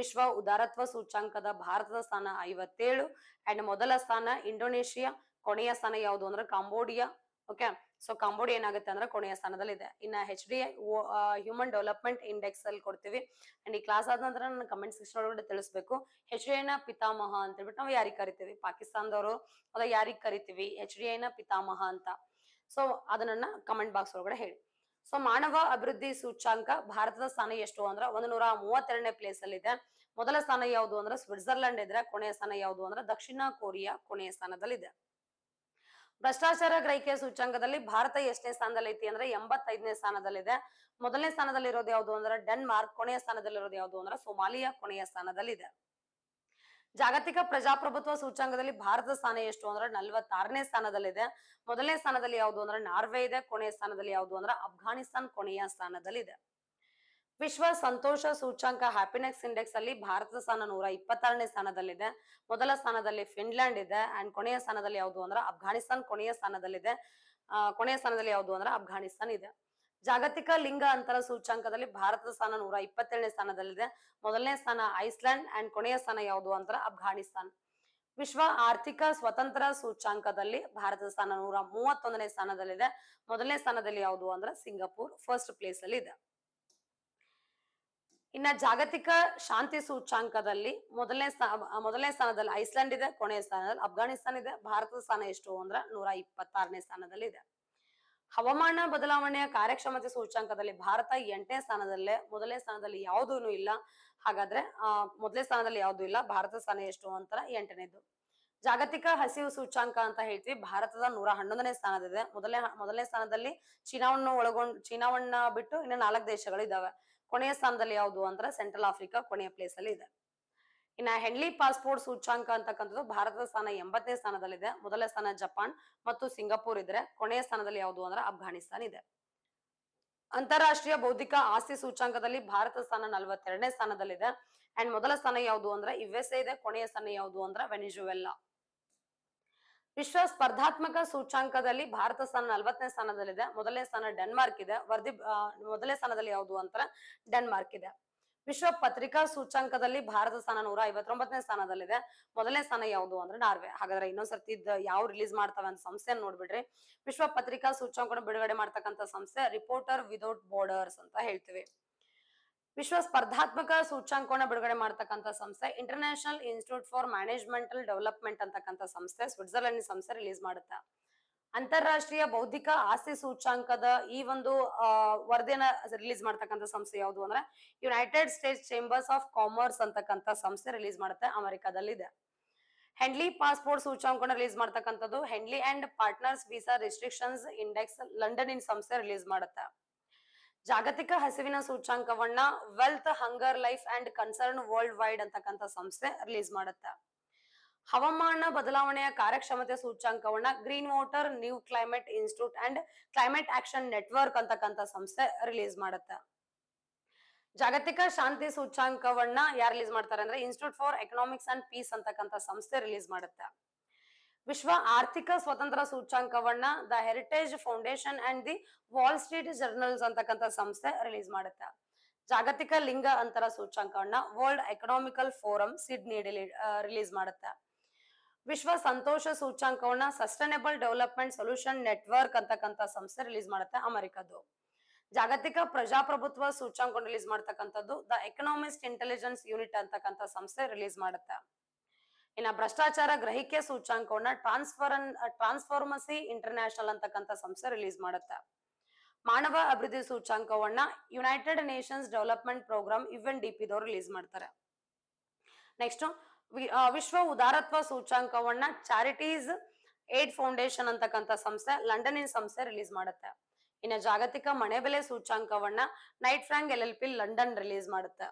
ವಿಶ್ವ ಉದಾರತ್ವ ಸೂಚ್ಯಾಂಕದ ಭಾರತದ ಸ್ಥಾನ ಐವತ್ತೇಳು ಅಂಡ್ ಮೊದಲ ಸ್ಥಾನ ಇಂಡೋನೇಷಿಯಾ ಕೊನೆಯ ಸ್ಥಾನ ಯಾವುದು ಅಂದ್ರೆ ಕಾಂಬೋಡಿಯಾ ಓಕೆ ಸೊ ಕಾಂಬೋಡಿ ಏನಾಗುತ್ತೆ ಅಂದ್ರೆ ಕೊನೆಯ ಸ್ಥಾನದಲ್ಲಿ ಇದೆ ಇನ್ನ H D human development index ಅಲ್ಲಿ ಕೊಡ್ತೀವಿ ಅಂಡ್ ಈ ಕ್ಲಾಸ್ ಆದ ನಂತರ ನನ್ನ ಕಮೆಂಟ್ ಸೆಕ್ಷನ್ ಒಳಗಡೆ ತಿಳಿಸ್ಬೇಕು ಹೆಚ್ ಡಿ ನ ಪಿತಾಮಹ ಅಂತ ಹೇಳ್ಬಿಟ್ಟು ನಾವು ಯಾರಿಗೆ ಕರಿತೀವಿ ಪಾಕಿಸ್ತಾನದವರು ಅದ ಯಾರಿಗೆ ಕರಿತೀವಿ ಹೆಚ್ ಡಿ ಐನ ಪಿತಾಮಹ ಅಂತ ಸೊ ಅದನ್ನ ಕಮೆಂಟ್ ಬಾಕ್ಸ್ ಒಳಗಡೆ ಹೇಳಿ ಸೊ ಮಾನವ ಅಭಿವೃದ್ಧಿ ಸೂಚ್ಯಾಂಕ ಭಾರತದ ಸ್ಥಾನ ಎಷ್ಟು ಅಂದ್ರೆ ಒಂದು ನೂರ ಮೂವತ್ತೆರಡನೇ ಪ್ಲೇಸ್ ಅಲ್ಲಿ ಇದೆ ಮೊದಲ ಸ್ಥಾನ ಯಾವುದು ಅಂದ್ರೆ ಸ್ವಿಟ್ಜರ್ಲೆಂಡ್ ಇದ್ರೆ ಕೊನೆಯ ಸ್ಥಾನ ಯಾವುದು ಅಂದ್ರೆ ದಕ್ಷಿಣ ಕೊರಿಯಾ ಕೊನೆಯ ಸ್ಥಾನದಲ್ಲಿದೆ ಭ್ರಷ್ಟಾಚಾರ ಗ್ರಹಿಕೆಯ ಸೂಚ್ಯಂಕದಲ್ಲಿ ಭಾರತ ಎಷ್ಟನೇ ಸ್ಥಾನದಲ್ಲಿ ಐತಿ ಅಂದ್ರೆ ಎಂಬತ್ತೈದನೇ ಸ್ಥಾನದಲ್ಲಿದೆ ಮೊದಲನೇ ಸ್ಥಾನದಲ್ಲಿ ಇರೋದು ಯಾವುದು ಅಂದ್ರೆ ಡೆನ್ಮಾರ್ಕ್ ಕೊನೆಯ ಸ್ಥಾನದಲ್ಲಿ ಇರೋದು ಯಾವುದು ಅಂದ್ರೆ ಸೋಮಾಲಿಯಾ ಕೊನೆಯ ಸ್ಥಾನದಲ್ಲಿದೆ ಜಾಗತಿಕ ಪ್ರಜಾಪ್ರಭುತ್ವ ಸೂಚ್ಯಂಕದಲ್ಲಿ ಭಾರತದ ಸ್ಥಾನ ಎಷ್ಟು ಅಂದ್ರೆ ನಲ್ವತ್ತಾರನೇ ಸ್ಥಾನದಲ್ಲಿದೆ ಮೊದಲನೇ ಸ್ಥಾನದಲ್ಲಿ ಯಾವುದು ಅಂದ್ರೆ ನಾರ್ವೆ ಇದೆ ಕೊನೆಯ ಸ್ಥಾನದಲ್ಲಿ ಯಾವುದು ಅಂದ್ರೆ ಅಫ್ಘಾನಿಸ್ತಾನ್ ಕೊನೆಯ ಸ್ಥಾನದಲ್ಲಿದೆ ವಿಶ್ವ ಸಂತೋಷ ಸೂಚ್ಯಾಂಕ ಹ್ಯಾಪಿನೆಸ್ ಇಂಡೆಕ್ಸ್ ಅಲ್ಲಿ ಭಾರತದ ಸ್ಥಾನ ನೂರ ಇಪ್ಪತ್ತಾರನೇ ಸ್ಥಾನದಲ್ಲಿದೆ ಮೊದಲ ಸ್ಥಾನದಲ್ಲಿ ಫಿನ್ಲ್ಯಾಂಡ್ ಇದೆ ಅಂಡ್ ಕೊನೆಯ ಸ್ಥಾನದಲ್ಲಿ ಯಾವುದು ಅಂದ್ರೆ ಅಫ್ಘಾನಿಸ್ತಾನ್ ಕೊನೆಯ ಸ್ಥಾನದಲ್ಲಿದೆ ಕೊನೆಯ ಸ್ಥಾನದಲ್ಲಿ ಯಾವುದು ಅಂದ್ರೆ ಅಫ್ಘಾನಿಸ್ತಾನ್ ಇದೆ ಜಾಗತಿಕ ಲಿಂಗ ಅಂತರ ಸೂಚ್ಯಾಂಕದಲ್ಲಿ ಭಾರತದ ಸ್ಥಾನ ನೂರ ಇಪ್ಪತ್ತೇಳನೇ ಸ್ಥಾನದಲ್ಲಿದೆ ಮೊದಲನೇ ಸ್ಥಾನ ಐಸ್ಲ್ಯಾಂಡ್ ಅಂಡ್ ಕೊನೆಯ ಸ್ಥಾನ ಯಾವುದು ಅಂದ್ರೆ ಅಫ್ಘಾನಿಸ್ತಾನ್ ವಿಶ್ವ ಆರ್ಥಿಕ ಸ್ವತಂತ್ರ ಸೂಚ್ಯಾಂಕದಲ್ಲಿ ಭಾರತದ ಸ್ಥಾನ ನೂರ ಮೂವತ್ತೊಂದನೇ ಸ್ಥಾನದಲ್ಲಿದೆ ಮೊದಲನೇ ಸ್ಥಾನದಲ್ಲಿ ಯಾವುದು ಅಂದ್ರೆ ಸಿಂಗಾಪುರ್ ಫಸ್ಟ್ ಪ್ಲೇಸ್ ಅಲ್ಲಿ ಇದೆ ಇನ್ನ ಜಾಗತಿಕ ಶಾಂತಿ ಸೂಚ್ಯಾಂಕದಲ್ಲಿ ಮೊದಲನೇ ಮೊದಲನೇ ಸ್ಥಾನದಲ್ಲಿ ಐಸ್ಲ್ಯಾಂಡ್ ಇದೆ ಕೊನೆಯ ಸ್ಥಾನದಲ್ಲಿ ಅಫ್ಘಾನಿಸ್ತಾನ ಇದೆ ಭಾರತದ ಸ್ಥಾನ ಎಷ್ಟು ಅಂದ್ರ ನೂರ ಇಪ್ಪತ್ತಾರನೇ ಸ್ಥಾನದಲ್ಲಿ ಇದೆ ಹವಾಮಾನ ಬದಲಾವಣೆಯ ಕಾರ್ಯಕ್ಷಮತೆ ಸೂಚ್ಯಾಂಕದಲ್ಲಿ ಭಾರತ ಎಂಟನೇ ಸ್ಥಾನದಲ್ಲೇ ಮೊದಲನೇ ಸ್ಥಾನದಲ್ಲಿ ಯಾವುದೂ ಇಲ್ಲ ಹಾಗಾದ್ರೆ ಆ ಮೊದಲನೇ ಸ್ಥಾನದಲ್ಲಿ ಯಾವುದೂ ಇಲ್ಲ ಭಾರತದ ಸ್ಥಾನ ಎಷ್ಟು ಅಂತ ಎಂಟನೇದು ಜಾಗತಿಕ ಹಸಿವು ಸೂಚ್ಯಾಂಕ ಅಂತ ಹೇಳ್ತೀವಿ ಭಾರತದ ನೂರ ಹನ್ನೊಂದನೇ ಸ್ಥಾನದಿದೆ ಮೊದಲನೇ ಮೊದಲನೇ ಸ್ಥಾನದಲ್ಲಿ ಚೀನಾವನ್ನು ಒಳಗೊಂಡ್ ಚೀನಾವನ್ನ ಬಿಟ್ಟು ಇನ್ನು ನಾಲ್ಕು ದೇಶಗಳು ಇದಾವೆ ಕೊನೆಯ ಸ್ಥಾನದಲ್ಲಿ ಯಾವುದು ಅಂದ್ರೆ ಸೆಂಟ್ರಲ್ ಆಫ್ರಿಕಾ ಕೊನೆಯ ಪ್ಲೇಸ್ ಅಲ್ಲಿ ಇದೆ ಇನ್ನ ಹೆಂಡ್ಲಿ ಪಾಸ್ಪೋರ್ಟ್ ಸೂಚ್ಯಾಂಕ ಅಂತಕ್ಕಂಥದ್ದು ಭಾರತದ ಸ್ಥಾನ ಎಂಬತ್ತನೇ ಸ್ಥಾನದಲ್ಲಿದೆ ಮೊದಲ ಸ್ಥಾನ ಜಪಾನ್ ಮತ್ತು ಸಿಂಗಾಪುರ್ ಇದ್ರೆ ಕೊನೆಯ ಸ್ಥಾನದಲ್ಲಿ ಯಾವುದು ಅಂದ್ರೆ ಅಫ್ಘಾನಿಸ್ತಾನ್ ಇದೆ ಅಂತಾರಾಷ್ಟ್ರೀಯ ಬೌದ್ಧಿಕ ಆಸ್ತಿ ಸೂಚ್ಯಾಂಕದಲ್ಲಿ ಭಾರತ ಸ್ಥಾನ ನಲವತ್ತೆರಡನೇ ಸ್ಥಾನದಲ್ಲಿದೆ ಅಂಡ್ ಮೊದಲ ಸ್ಥಾನ ಯಾವುದು ಅಂದ್ರೆ ಯು ಇದೆ ಕೊನೆಯ ಸ್ಥಾನ ಯಾವುದು ಅಂದ್ರೆ ವೆನಿಜುವೆಲ್ಲಾ ವಿಶ್ವ ಸ್ಪರ್ಧಾತ್ಮಕ ಸೂಚ್ಯಾಂಕದಲ್ಲಿ ಭಾರತ ಸ್ಥಾನ ನಲವತ್ತನೇ ಸ್ಥಾನದಲ್ಲಿದೆ ಮೊದಲನೇ ಸ್ಥಾನ ಡೆನ್ಮಾರ್ಕ್ ಇದೆ ವರದಿ ಮೊದಲನೇ ಸ್ಥಾನದಲ್ಲಿ ಯಾವುದು ಅಂತ ಡೆನ್ಮಾರ್ಕ್ ಇದೆ ವಿಶ್ವ ಪತ್ರಿಕಾ ಸೂಚ್ಯಾಂಕದಲ್ಲಿ ಭಾರತ ಸ್ಥಾನ ನೂರ ಐವತ್ತೊಂಬತ್ತನೇ ಸ್ಥಾನದಲ್ಲಿದೆ ಮೊದಲನೇ ಸ್ಥಾನ ಯಾವುದು ಅಂದ್ರೆ ನಾರ್ವೆ ಹಾಗಾದ್ರೆ ಇನ್ನೊಂದ್ಸರ್ತಿ ಯಾವ ರಿಲೀಸ್ ಮಾಡ್ತಾವೆ ಅಂತ ಸಂಸ್ಥೆಯನ್ನು ನೋಡ್ಬಿಡ್ರಿ ವಿಶ್ವ ಪತ್ರಿಕಾ ಸೂಚ್ಯಾಂಕ ಬಿಡುಗಡೆ ಮಾಡ್ತಕ್ಕಂಥ ಸಂಸ್ಥೆ ರಿಪೋರ್ಟರ್ ವಿದೌಟ್ ಬಾರ್ಡರ್ಸ್ ಅಂತ ಹೇಳ್ತೀವಿ ವಿಶ್ವ ಸ್ಪರ್ಧಾತ್ಮಕ ಸೂಚ್ಯಾಂಕವನ್ನ ಬಿಡುಗಡೆ ಮಾಡ್ತಕ್ಕಂಥ ಸಂಸ್ಥೆ International Institute for managemental Development ಅಂತಕ್ಕಂಥ ಸಂಸ್ಥೆ ಸ್ವಿಟ್ಜರ್ಲೆಂಡ್ ಸಂಸ್ಥೆ ರಿಲೀಸ್ ಮಾಡುತ್ತೆ ಅಂತಾರಾಷ್ಟ್ರೀಯ ಬೌದ್ಧಿಕ ಆಸ್ತಿ ಸೂಚ್ಯಾಂಕದ ಈ ಒಂದು ವರದಿಯನ್ನ ರಿಲೀಸ್ ಮಾಡ್ತಕ್ಕಂಥ ಸಂಸ್ಥೆ ಯಾವುದು ಅಂದ್ರೆ United States Chambers of Commerce ಅಂತಕ್ಕಂಥ ಸಂಸ್ಥೆ ರಿಲೀಸ್ ಮಾಡುತ್ತೆ ಅಮೆರಿಕಾದಲ್ಲಿದೆ ಹೆಂಡ್ಲಿ ಪಾಸ್ಪೋರ್ಟ್ ಸೂಚ್ಯಾಂಕ ರಿಲೀಸ್ ಮಾಡ್ತಕ್ಕಂಥದ್ದು Henley and Partners visa restrictions index London in ಸಂಸ್ಥೆ ರಿಲೀಸ್ ಮಾಡುತ್ತೆ ಜಾಗತಿಕ ಹಸಿವಿನ ಸೂಚ್ಯಾಂಕವನ್ನ wealth hunger life and Concern World Wide ಅಂತಕ್ಕಂಥ ಸಂಸ್ಥೆ ರಿಲೀಸ್ ಮಾಡುತ್ತೆ ಹವಾಮಾನ ಬದಲಾವಣೆಯ ಕಾರ್ಯಕ್ಷಮತೆ ಸೂಚ್ಯಾಂಕವನ್ನ green water New Climate Institute and Climate Action Network ಅಂತಕ್ಕಂಥ ಸಂಸ್ಥೆ ರಿಲೀಸ್ ಮಾಡುತ್ತೆ ಜಾಗತಿಕ ಶಾಂತಿ ಸೂಚ್ಯಾಂಕವನ್ನ ಯಾರು ರಿಲೀಸ್ ಮಾಡ್ತಾರೆ ಅಂದ್ರೆ Institute for Economics and Peace ಅಂತಕ್ಕಂಥ ಸಂಸ್ಥೆ ರಿಲೀಸ್ ಮಾಡುತ್ತೆ ವಿಶ್ವ ಆರ್ಥಿಕ ಸ್ವತಂತ್ರ ಸೂಚ್ಯಾಂಕವನ್ನ the Heritage Foundation and the Wall Street Journals ಅಂತಕ್ಕಂಥ ಸಂಸ್ಥೆ ರಿಲೀಸ್ ಮಾಡುತ್ತೆ ಜಾಗತಿಕ ಲಿಂಗ ಅಂತರ ಸೂಚ್ಯಾಂಕವನ್ನ World economical Forum Sydney release ಮಾಡುತ್ತೆ ವಿಶ್ವ ಸಂತೋಷ ಸೂಚ್ಯಾಂಕವನ್ನ ಸಸ್ಟೈನೇಬಲ್ ಡೆವಲಪ್ಮೆಂಟ್ ಸೊಲ್ಯೂಷನ್ ನೆಟ್ವರ್ಕ್ ಅಂತಕ್ಕಂಥ ಸಂಸ್ಥೆ ರಿಲೀಸ್ ಮಾಡುತ್ತೆ ಅಮೆರಿಕದ್ದು ಜಾಗತಿಕ ಪ್ರಜಾಪ್ರಭುತ್ವ ಸೂಚ್ಯಾಂಕ ರಿಲೀಸ್ ಮಾಡ್ತಕ್ಕಂಥದ್ದು ದ ಎಕನಾಮಿಸ್ಟ್ ಇಂಟೆಲಿಜೆನ್ಸ್ ಯೂನಿಟ್ ಅಂತಕ್ಕಂಥ ಸಂಸ್ಥೆ ರಿಲೀಸ್ ಮಾಡುತ್ತೆ ಇನ್ನ ಭ್ರಷ್ಟಾಚಾರ ಗ್ರಹಿಕೆ ಸೂಚ್ಯಾಂಕವನ್ನ ಟ್ರಾನ್ಸ್ಫರ್ ಟ್ರಾನ್ಸ್ಫಾರ್ಮಸಿ ಇಂಟರ್ನ್ಯಾಷನಲ್ ಅಂತಕ್ಕಂಥ ಸಂಸ್ಥೆ ರಿಲೀಸ್ ಮಾಡುತ್ತೆ ಮಾನವ ಅಭಿವೃದ್ಧಿ ಸೂಚ್ಯಾಂಕವನ್ನ United Nations Development Programme even D ದವ್ರು ರಿಲೀಸ್ ಮಾಡ್ತಾರೆ ನೆಕ್ಸ್ಟ್ ವಿಶ್ವ ಉದಾರತ್ವ ಸೂಚ್ಯಾಂಕವನ್ನ ಚಾರಿಟೀಸ್ ಏಡ್ ಫೌಂಡೇಶನ್ ಅಂತಕ್ಕಂಥ ಸಂಸ್ಥೆ ಲಂಡನ್ ಇನ್ ಸಂಸ್ಥೆ ರಿಲೀಸ್ ಮಾಡುತ್ತೆ ಇನ್ನು ಜಾಗತಿಕ ಮನೆ ಬೆಲೆ ಸೂಚ್ಯಾಂಕವನ್ನ Knight Frank L L P London release ಮಾಡುತ್ತೆ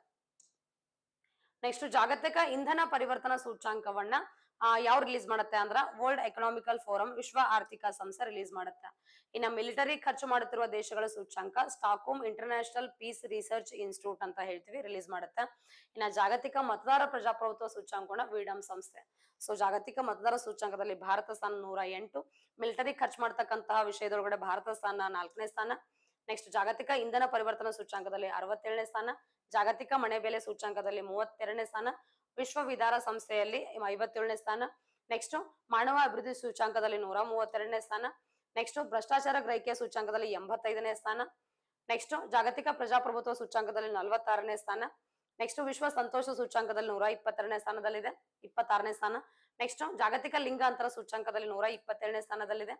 ನೆಕ್ಸ್ಟ್ ಜಾಗತಿಕ ಇಂಧನ ಪರಿವರ್ತನಾ ಸೂಚ್ಯಾಂಕವನ್ನ ಯಾವ್ ರಿಲೀಸ್ ಮಾಡುತ್ತೆ ಅಂದ್ರ ವರ್ಲ್ಡ್ ಎಕನಾಮಿಕಲ್ ಫೋರಂ ವಿಶ್ವ ಆರ್ಥಿಕ ಸಂಸ್ಥೆ ರಿಲೀಸ್ ಮಾಡುತ್ತೆ ಇನ್ನ ಮಿಲಿಟರಿ ಖರ್ಚು ಮಾಡುತ್ತಿರುವ ದೇಶಗಳ ಸೂಚ್ಯಾಂಕ Stockholm International Peace Research Institute ಅಂತ ಹೇಳ್ತೀವಿ ರಿಲೀಸ್ ಮಾಡುತ್ತೆ ಇನ್ನ ಜಾಗತಿಕ ಮತದಾರ ಪ್ರಜಾಪ್ರಭುತ್ವ ಸೂಚ್ಯಾಂಕವನ್ನ ವಿಡಮ್ ಸಂಸ್ಥೆ ಸೊ ಜಾಗತಿಕ ಮತದಾರ ಸೂಚ್ಯಾಂಕದಲ್ಲಿ ಭಾರತ ಸ್ಥಾನ ನೂರ ಎಂಟು ಮಿಲಿಟರಿ ಖರ್ಚು ಮಾಡತಕ್ಕಂತಹ ವಿಷಯದೊಳಗಡೆ ಭಾರತ ಸ್ಥಾನ ನಾಲ್ಕನೇ ಸ್ಥಾನ ನೆಕ್ಸ್ಟ್ ಜಾಗತಿಕ ಇಂಧನ ಪರಿವರ್ತನಾ ಸೂಚ್ಯಾಂಕದಲ್ಲಿ ಅರವತ್ತೇಳನೇ ಸ್ಥಾನ ಜಾಗತಿಕ ಮನೆ ಬೆಲೆ ಸೂಚ್ಯಾಂಕದಲ್ಲಿ ಮೂವತ್ತೆರಡನೇ ಸ್ಥಾನ ವಿಶ್ವ ವಿಧಾರ ಸಂಸ್ಥೆಯಲ್ಲಿ ಐವತ್ತೇಳನೇ ಸ್ಥಾನ ನೆಕ್ಸ್ಟ್ ಮಾನವ ಅಭಿವೃದ್ಧಿ ಸೂಚ್ಯಾಂಕದಲ್ಲಿ ನೂರ ಮೂವತ್ತೆರಡನೇ ಸ್ಥಾನ ನೆಕ್ಸ್ಟ್ ಭ್ರಷ್ಟಾಚಾರ ಗ್ರಹಿಕೆ ಸೂಚ್ಯಾಂಕದಲ್ಲಿ ಎಂಬತ್ತೈದನೇ ಸ್ಥಾನ ನೆಕ್ಸ್ಟ್ ಜಾಗತಿಕ ಪ್ರಜಾಪ್ರಭುತ್ವ ಸೂಚ್ಯಾಂಕದಲ್ಲಿ ನಲವತ್ತಾರನೇ ಸ್ಥಾನ ನೆಕ್ಸ್ಟ್ ವಿಶ್ವ ಸಂತೋಷ ಸೂಚ್ಯಾಂಕದಲ್ಲಿ ನೂರ ಇಪ್ಪತ್ತೆರಡನೇ ಸ್ಥಾನದಲ್ಲಿದೆ ಇಪ್ಪತ್ತಾರನೇ ಸ್ಥಾನ ನೆಕ್ಸ್ಟ್ ಜಾಗತಿಕ ಲಿಂಗಾಂತರ ಸೂಚ್ಯಾಂಕದಲ್ಲಿ ನೂರ ಇಪ್ಪತ್ತೆರಡನೇ ಸ್ಥಾನದಲ್ಲಿದೆ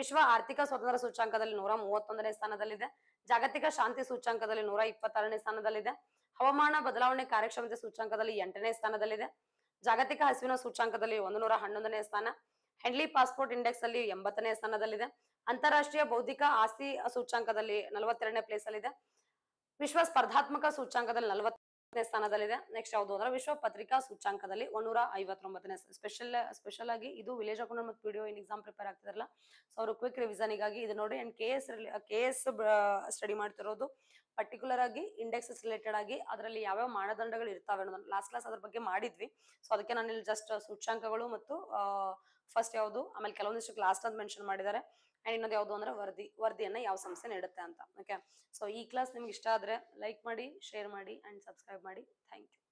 ವಿಶ್ವ ಆರ್ಥಿಕ ಸ್ವತಂತ್ರ ಸೂಚ್ಯಾಂಕದಲ್ಲಿ ನೂರ ಮೂವತ್ತೊಂದನೇ ಸ್ಥಾನದಲ್ಲಿದೆ ಜಾಗತಿಕ ಶಾಂತಿ ಸೂಚ್ಯಾಂಕದಲ್ಲಿ ನೂರ ಇಪ್ಪತ್ತಾರನೇ ಸ್ಥಾನದಲ್ಲಿದೆ ಹವಾಮಾನ ಬದಲಾವಣೆ ಕಾರ್ಯಕ್ಷಮತೆ ಸೂಚ್ಯಾಂಕದಲ್ಲಿ ಎಂಟನೇ ಸ್ಥಾನದಲ್ಲಿದೆ ಜಾಗತಿಕ ಹಸಿವಿನ ಸೂಚ್ಯಾಂಕದಲ್ಲಿ ಒಂದು ನೂರ ಹನ್ನೊಂದನೇ ಸ್ಥಾನ ಹೆಂಡ್ಲಿ ಪಾಸ್ಪೋರ್ಟ್ ಇಂಡೆಕ್ಸ್ ಅಲ್ಲಿ ಎಂಬತ್ತನೇ ಸ್ಥಾನದಲ್ಲಿದೆ ಅಂತಾರಾಷ್ಟ್ರೀಯ ಬೌದ್ಧಿಕ ಆಸ್ತಿ ಸೂಚ್ಯಾಂಕದಲ್ಲಿ ನಲವತ್ತೆರಡನೇ ಪ್ಲೇಸ್ ಅಲ್ಲಿದೆ ವಿಶ್ವ ಸ್ಪರ್ಧಾತ್ಮಕ ಸೂಚ್ಯಾಂಕದಲ್ಲಿ ನಲವತ್ತು ಸ್ಥಾನದಲ್ಲಿದೆ ನೆಕ್ಸ್ಟ್ ಯಾವುದು ಅಂದ್ರೆ ವಿಶ್ವ ಪತ್ರಿಕಾ ಸೂಚ್ಯಾಂಕದಲ್ಲಿ ಒಂದೂರ ಐವತ್ತೊಂಬತ್ತನೇ ಸ್ಪೆಷಲ್ ಸ್ಪೆಷಲ್ ಆಗಿ ಇದು ವಿಲೇಜ್ ಅಕೌಂಟ್ ಮತ್ತು ಪಿಡಿಒ ಎಕ್ಸಾಮ್ ಪ್ರಿಪೇರ್ ಆಗ್ತಿರಲ್ಲ ಸೊ ಅವರು ಕ್ವಿಕ್ ರಿವಿಸನ್ ಇದು ನೋಡಿ and K S K S study ಮಾಡ್ತಿರೋದು ಪರ್ಟಿಕ್ಯುಲರ್ ಆಗಿ ಇಂಡೆಕ್ಸಸ್ ರಿಲೇಟೆಡ್ ಆಗಿ ಅದರಲ್ಲಿ ಯಾವ್ಯಾವ ಮಾನದಂಡಗಳು ಇರ್ತಾವೆ ಅನ್ನೋದನ್ನ ಲಾಸ್ಟ್ ಕ್ಲಾಸ್ ಅದ್ರ ಬಗ್ಗೆ ಮಾಡಿದ್ವಿ ಸೊ ಅದಕ್ಕೆ ನಾನು ಇಲ್ಲಿ ಜಸ್ಟ್ ಸೂಚ್ಯಾಂಕಗಳು ಮತ್ತು ಫಸ್ಟ್ ಯಾವುದು ಆಮೇಲೆ ಕೆಲವೊಂದಿಷ್ಟು ಲಾಸ್ಟ್ ಅಂತ ಮೆನ್ಷನ್ ಮಾಡಿದ್ದಾರೆ ಆ್ಯಂಡ್ ಇನ್ನೊಂದು ಯಾವುದು ಅಂದ್ರೆ ವರದಿ ವರದಿಯನ್ನ ಯಾವ ಸಂಸ್ಥೆ ನೀಡುತ್ತೆ ಅಂತ ಓಕೆ ಸೊ ಈ ಕ್ಲಾಸ್ ನಿಮ್ಗೆ ಇಷ್ಟ ಆದ್ರೆ ಲೈಕ್ ಮಾಡಿ ಶೇರ್ ಮಾಡಿ ಅಂಡ್ ಸಬ್ಸ್ಕ್ರೈಬ್ ಮಾಡಿ ಥ್ಯಾಂಕ್ ಯು